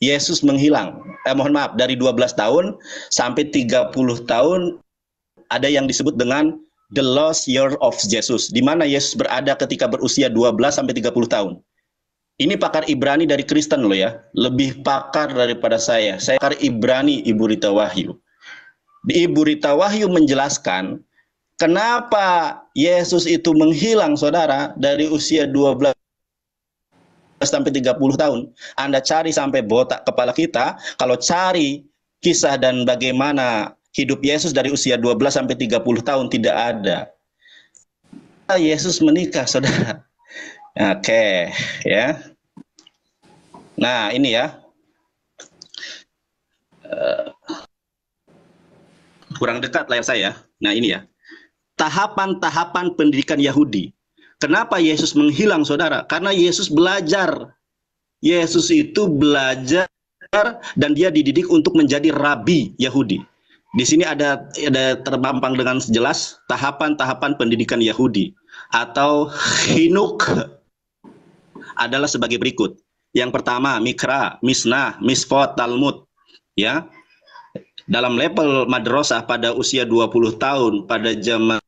Yesus menghilang. Eh, mohon maaf, dari 12 tahun sampai 30 tahun ada yang disebut dengan the lost year of Jesus, di mana Yesus berada ketika berusia 12 sampai 30 tahun. Ini pakar Ibrani dari Kristen loh ya, lebih pakar daripada saya. Saya pakar Ibrani Ibu Rita Wahyu. Di Ibu Rita Wahyu menjelaskan kenapa Yesus itu menghilang saudara dari usia 12 sampai 30 tahun. Anda cari sampai botak kepala kita, kalau cari kisah dan bagaimana hidup Yesus dari usia 12 sampai 30 tahun tidak ada. Ah, Yesus menikah, Saudara. Oke, okay, ya. Nah, ini ya. Eh, kurang dekat layar saya. Nah, ini ya. Tahapan-tahapan pendidikan Yahudi Kenapa Yesus menghilang, saudara? Karena Yesus belajar. Yesus itu belajar dan dia dididik untuk menjadi rabi Yahudi. Di sini ada ada terpampang dengan jelas tahapan-tahapan pendidikan Yahudi atau hinuk adalah sebagai berikut. Yang pertama, mikra, misnah, misfot, talmud. Ya. Dalam level madrasah pada usia 20 tahun pada zaman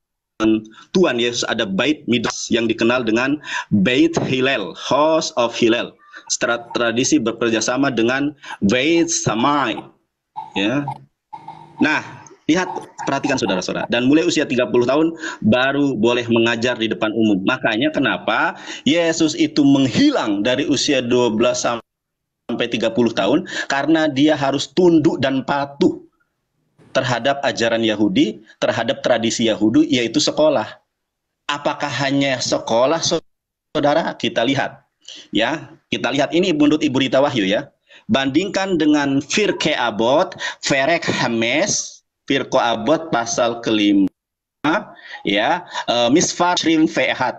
Tuhan Yesus ada bait midas yang dikenal dengan bait Hillel, house of Hillel. Setelah tradisi berkerjasama dengan bait Samai. Ya. Nah, lihat perhatikan saudara-saudara dan mulai usia 30 tahun baru boleh mengajar di depan umum. Makanya kenapa Yesus itu menghilang dari usia 12 sampai 30 tahun karena dia harus tunduk dan patuh terhadap ajaran Yahudi, terhadap tradisi Yahudi, yaitu sekolah. Apakah hanya sekolah, saudara? Kita lihat. Ya, kita lihat ini bundut Ibu Rita Wahyu ya. Bandingkan dengan Firke Abot, Ferek Hames, Firko Abot pasal kelima, ya, eh, Misfar Shrim Fehat,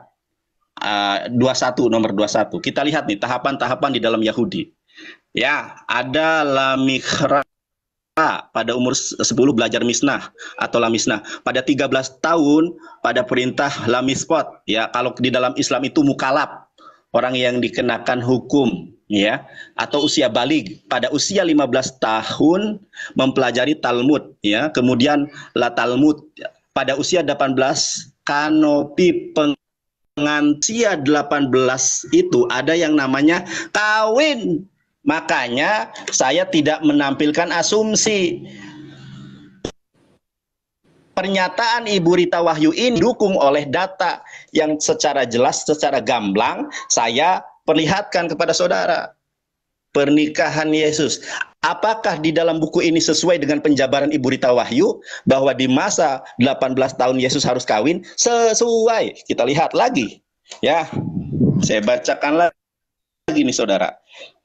uh, eh, 21, nomor 21. Kita lihat nih, tahapan-tahapan di dalam Yahudi. Ya, ada Lamikhra A pada umur 10 belajar misnah atau lamisnah. Pada 13 tahun pada perintah lamispot ya kalau di dalam Islam itu mukalab orang yang dikenakan hukum ya atau usia balik pada usia 15 tahun mempelajari Talmud ya kemudian la Talmud pada usia 18 kanopi peng delapan 18 itu ada yang namanya kawin Makanya saya tidak menampilkan asumsi. Pernyataan Ibu Rita Wahyu ini dukung oleh data yang secara jelas, secara gamblang saya perlihatkan kepada saudara. Pernikahan Yesus. Apakah di dalam buku ini sesuai dengan penjabaran Ibu Rita Wahyu bahwa di masa 18 tahun Yesus harus kawin? Sesuai. Kita lihat lagi. Ya. Saya bacakan lagi nih saudara.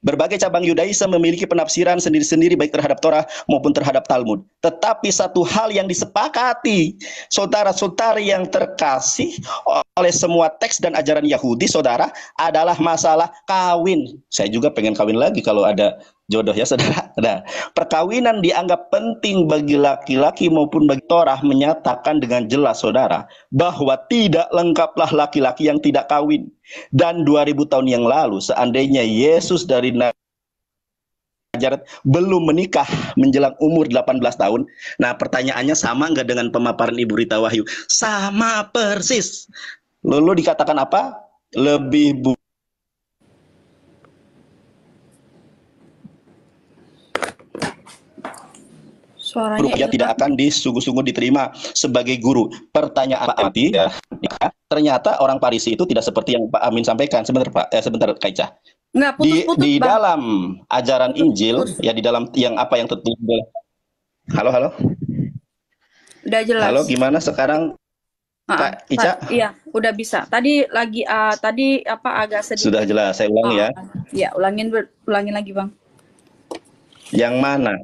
Berbagai cabang Yudaisme memiliki penafsiran sendiri-sendiri baik terhadap Torah maupun terhadap Talmud. Tetapi satu hal yang disepakati, saudara-saudari yang terkasih oleh semua teks dan ajaran Yahudi, saudara, adalah masalah kawin. Saya juga pengen kawin lagi kalau ada jodoh ya saudara. Nah, perkawinan dianggap penting bagi laki-laki maupun bagi torah menyatakan dengan jelas saudara bahwa tidak lengkaplah laki-laki yang tidak kawin. Dan 2000 tahun yang lalu seandainya Yesus dari Nazaret belum menikah menjelang umur 18 tahun. Nah pertanyaannya sama nggak dengan pemaparan Ibu Rita Wahyu? Sama persis. Lalu dikatakan apa? Lebih bu Suaranya tidak akan disungguh-sungguh diterima sebagai guru. Pertanyaan Pak Amin, ya. ya. ternyata orang Parisi itu tidak seperti yang Pak Amin sampaikan. Sebentar Pak, eh, sebentar Kaicah. Nah, putus, putus, di, bang. dalam ajaran Injil putus. ya di dalam yang apa yang tertulis. Halo, halo. Udah jelas. Halo, gimana sekarang Pak Ica? Iya, udah bisa. Tadi lagi uh, tadi apa agak sedikit. Sudah jelas, saya ulang oh, ya. Iya, ulangin ulangin lagi, Bang. Yang mana?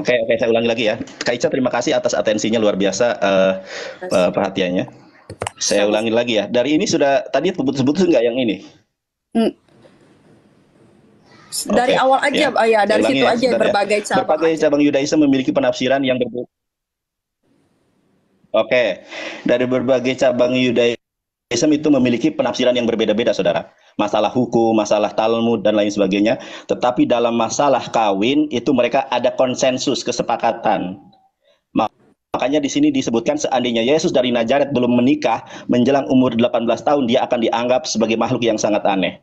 Oke, oke saya ulangi lagi ya. Kak Ica terima kasih atas atensinya luar biasa uh, uh, perhatiannya. Saya ulangi lagi ya. Dari ini sudah tadi putus-putus nggak yang ini? Hmm. Dari okay. awal ya. aja, ah, ya, oh, ya dari situ ya, aja ya. berbagai ya. cabang. Berbagai cabang Yudaisme memiliki penafsiran yang berbeda. Oke, okay. dari berbagai cabang Yudaisme itu memiliki penafsiran yang berbeda-beda, saudara masalah hukum, masalah Talmud dan lain sebagainya. Tetapi dalam masalah kawin itu mereka ada konsensus kesepakatan. Makanya di sini disebutkan seandainya Yesus dari Nazaret belum menikah menjelang umur 18 tahun dia akan dianggap sebagai makhluk yang sangat aneh.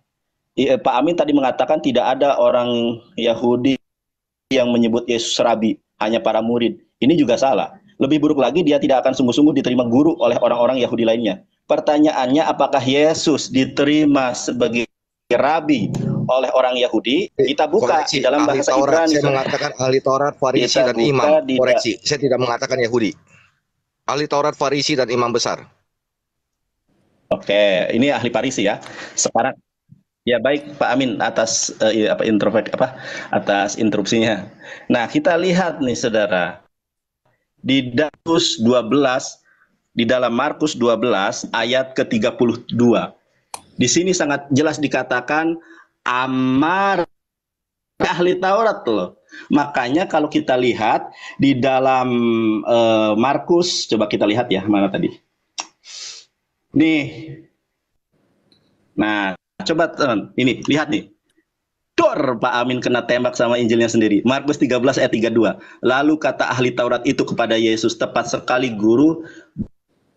Eh, Pak Amin tadi mengatakan tidak ada orang Yahudi yang menyebut Yesus rabi, hanya para murid. Ini juga salah. Lebih buruk lagi dia tidak akan sungguh-sungguh diterima guru oleh orang-orang Yahudi lainnya. Pertanyaannya apakah Yesus diterima sebagai rabi oleh orang Yahudi? Eh, kita buka koreksi. dalam bahasa Ibrani. Saya mengatakan ahli Taurat, Farisi dan imam. Koreksi, saya tidak mengatakan Yahudi. Ahli Taurat, Farisi dan imam besar. Oke, ini ahli Farisi ya. Sekarang Ya baik Pak Amin atas uh, apa introvert apa atas interupsinya. Nah, kita lihat nih Saudara. Di Datus 12 di dalam Markus 12 ayat ke-32. Di sini sangat jelas dikatakan amar ahli Taurat loh. Makanya kalau kita lihat di dalam e, Markus, coba kita lihat ya mana tadi. Nih. Nah, coba teman, ini lihat nih. Dor Pak Amin kena tembak sama Injilnya sendiri. Markus 13 ayat 32. Lalu kata ahli Taurat itu kepada Yesus, tepat sekali guru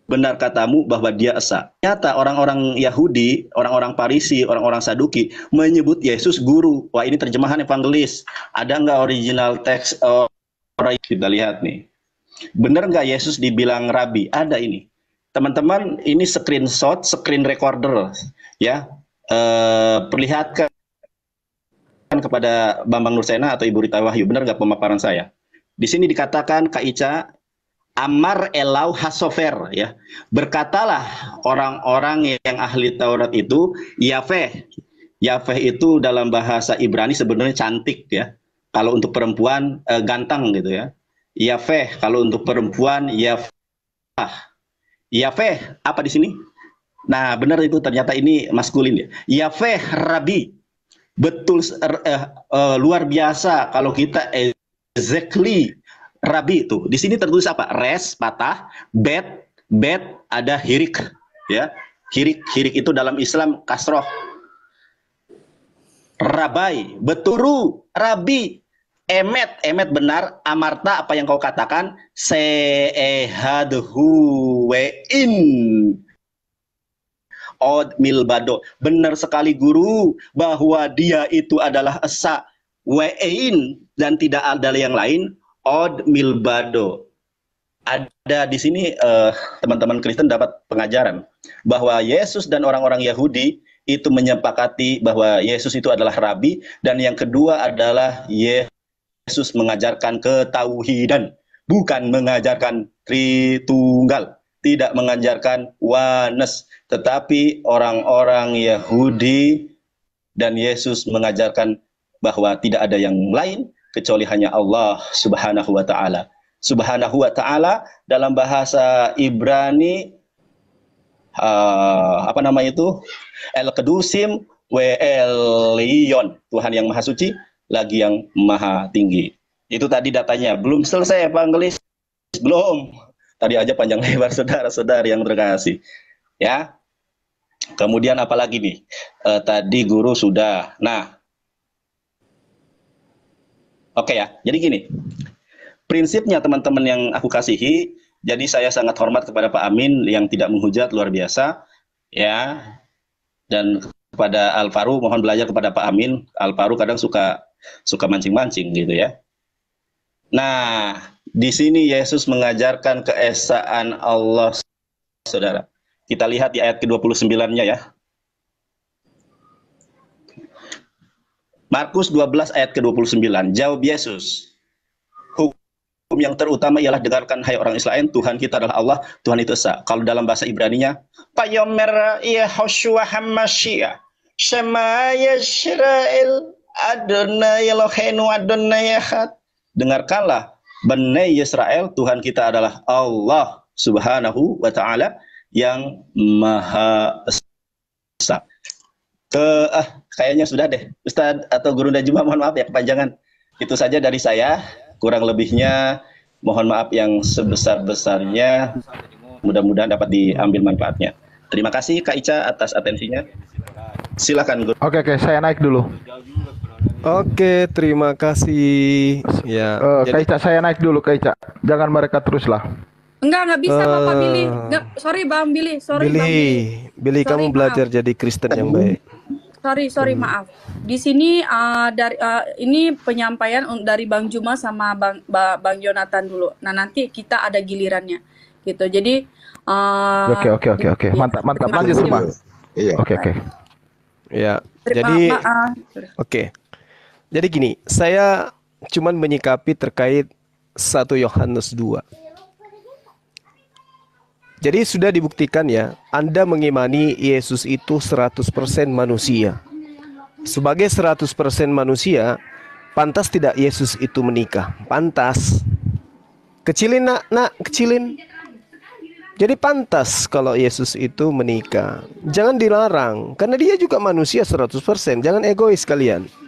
benar katamu bahwa dia esa. Nyata orang-orang Yahudi, orang-orang Parisi, orang-orang Saduki menyebut Yesus guru. Wah ini terjemahan evangelis. Ada nggak original teks uh, kita lihat nih. Benar nggak Yesus dibilang rabi? Ada ini. Teman-teman ini screenshot, screen recorder ya. Uh, perlihatkan kepada Bambang Nursena atau Ibu Rita Wahyu. Benar nggak pemaparan saya? Di sini dikatakan Kak Ica Amar Elau Hasofer ya. Berkatalah orang-orang yang ahli Taurat itu Yafeh. Yafeh itu dalam bahasa Ibrani sebenarnya cantik ya. Kalau untuk perempuan eh, ganteng gitu ya. Yafeh kalau untuk perempuan Yafeh. Ya, Yafeh apa di sini? Nah, benar itu ternyata ini maskulin ya. Yafeh Rabi. Betul eh, eh, luar biasa kalau kita exactly rabi itu. Di sini tertulis apa? Res patah, bet bet ada hirik ya. Hirik hirik itu dalam Islam kasroh. Rabai, beturu, rabi, emet, emet benar, amarta apa yang kau katakan, Sehadhuwein, we'in od milbado. Benar sekali guru bahwa dia itu adalah esa we'in dan tidak ada yang lain Od Milbado. Ada di sini eh, teman-teman uh, Kristen dapat pengajaran bahwa Yesus dan orang-orang Yahudi itu menyepakati bahwa Yesus itu adalah rabi dan yang kedua adalah Yesus mengajarkan ketauhidan, bukan mengajarkan Tritunggal, tidak mengajarkan wanes, tetapi orang-orang Yahudi dan Yesus mengajarkan bahwa tidak ada yang lain kecuali hanya Allah Subhanahu wa taala. Subhanahu wa taala dalam bahasa Ibrani uh, apa namanya itu? El Kedusim wa Elion, Tuhan yang maha suci lagi yang maha tinggi. Itu tadi datanya. Belum selesai Pak Anggelis. Belum. Tadi aja panjang lebar saudara-saudara yang terkasih. Ya. Kemudian apalagi nih? Uh, tadi guru sudah. Nah, Oke ya, jadi gini. Prinsipnya teman-teman yang aku kasihi, jadi saya sangat hormat kepada Pak Amin yang tidak menghujat luar biasa ya. Dan kepada Alvaro mohon belajar kepada Pak Amin. Alvaro kadang suka suka mancing-mancing gitu ya. Nah, di sini Yesus mengajarkan keesaan Allah Saudara. Kita lihat di ayat ke-29-nya ya. Markus 12 ayat ke-29. Jawab Yesus. Hukum yang terutama ialah dengarkan hai orang Israel, Tuhan kita adalah Allah, Tuhan itu Esa. Kalau dalam bahasa Ibraninya, Payomer Yehoshua iya Hoshua Shema Yisrael, Adonai Eloheinu Adonai Echad. Dengarkanlah, Bani Israel Tuhan kita adalah Allah Subhanahu wa taala yang Maha Esa. Uh, ah, kayaknya sudah deh. Ustadz atau Guru Najma, mohon maaf ya kepanjangan. Itu saja dari saya. Kurang lebihnya mohon maaf yang sebesar-besarnya. Mudah-mudahan dapat diambil manfaatnya. Terima kasih Kak Ica atas atensinya. Silakan Guru. Oke, oke, saya naik dulu. Oke, terima kasih. Ya. Uh, Kak Ica, saya naik dulu Kak Ica. Jangan mereka teruslah. Enggak, enggak bisa uh, Bapak Billy. Eh, enggak, sorry Bang Billy, sorry Billy, Bang Billy. Billy, sorry, kamu belajar belajar jadi Kristen yang baik. Sorry, sorry, hmm. maaf. Di sini uh, dari uh, ini penyampaian dari Bang Juma sama Bang ba, Bang Jonathan dulu. Nah, nanti kita ada gilirannya. Gitu. Jadi uh, Oke, oke, oke, oke. Iya. Mantap, mantap. Lanjut semua. Iya. Oke, oke. Ya. Jadi ah, Oke. Okay. Jadi gini, saya cuman menyikapi terkait satu Yohanes 2 jadi sudah dibuktikan ya, Anda mengimani Yesus itu 100% manusia. Sebagai 100% manusia, pantas tidak Yesus itu menikah? Pantas. Kecilin nak, nak, kecilin. Jadi pantas kalau Yesus itu menikah. Jangan dilarang, karena dia juga manusia 100%. Jangan egois kalian.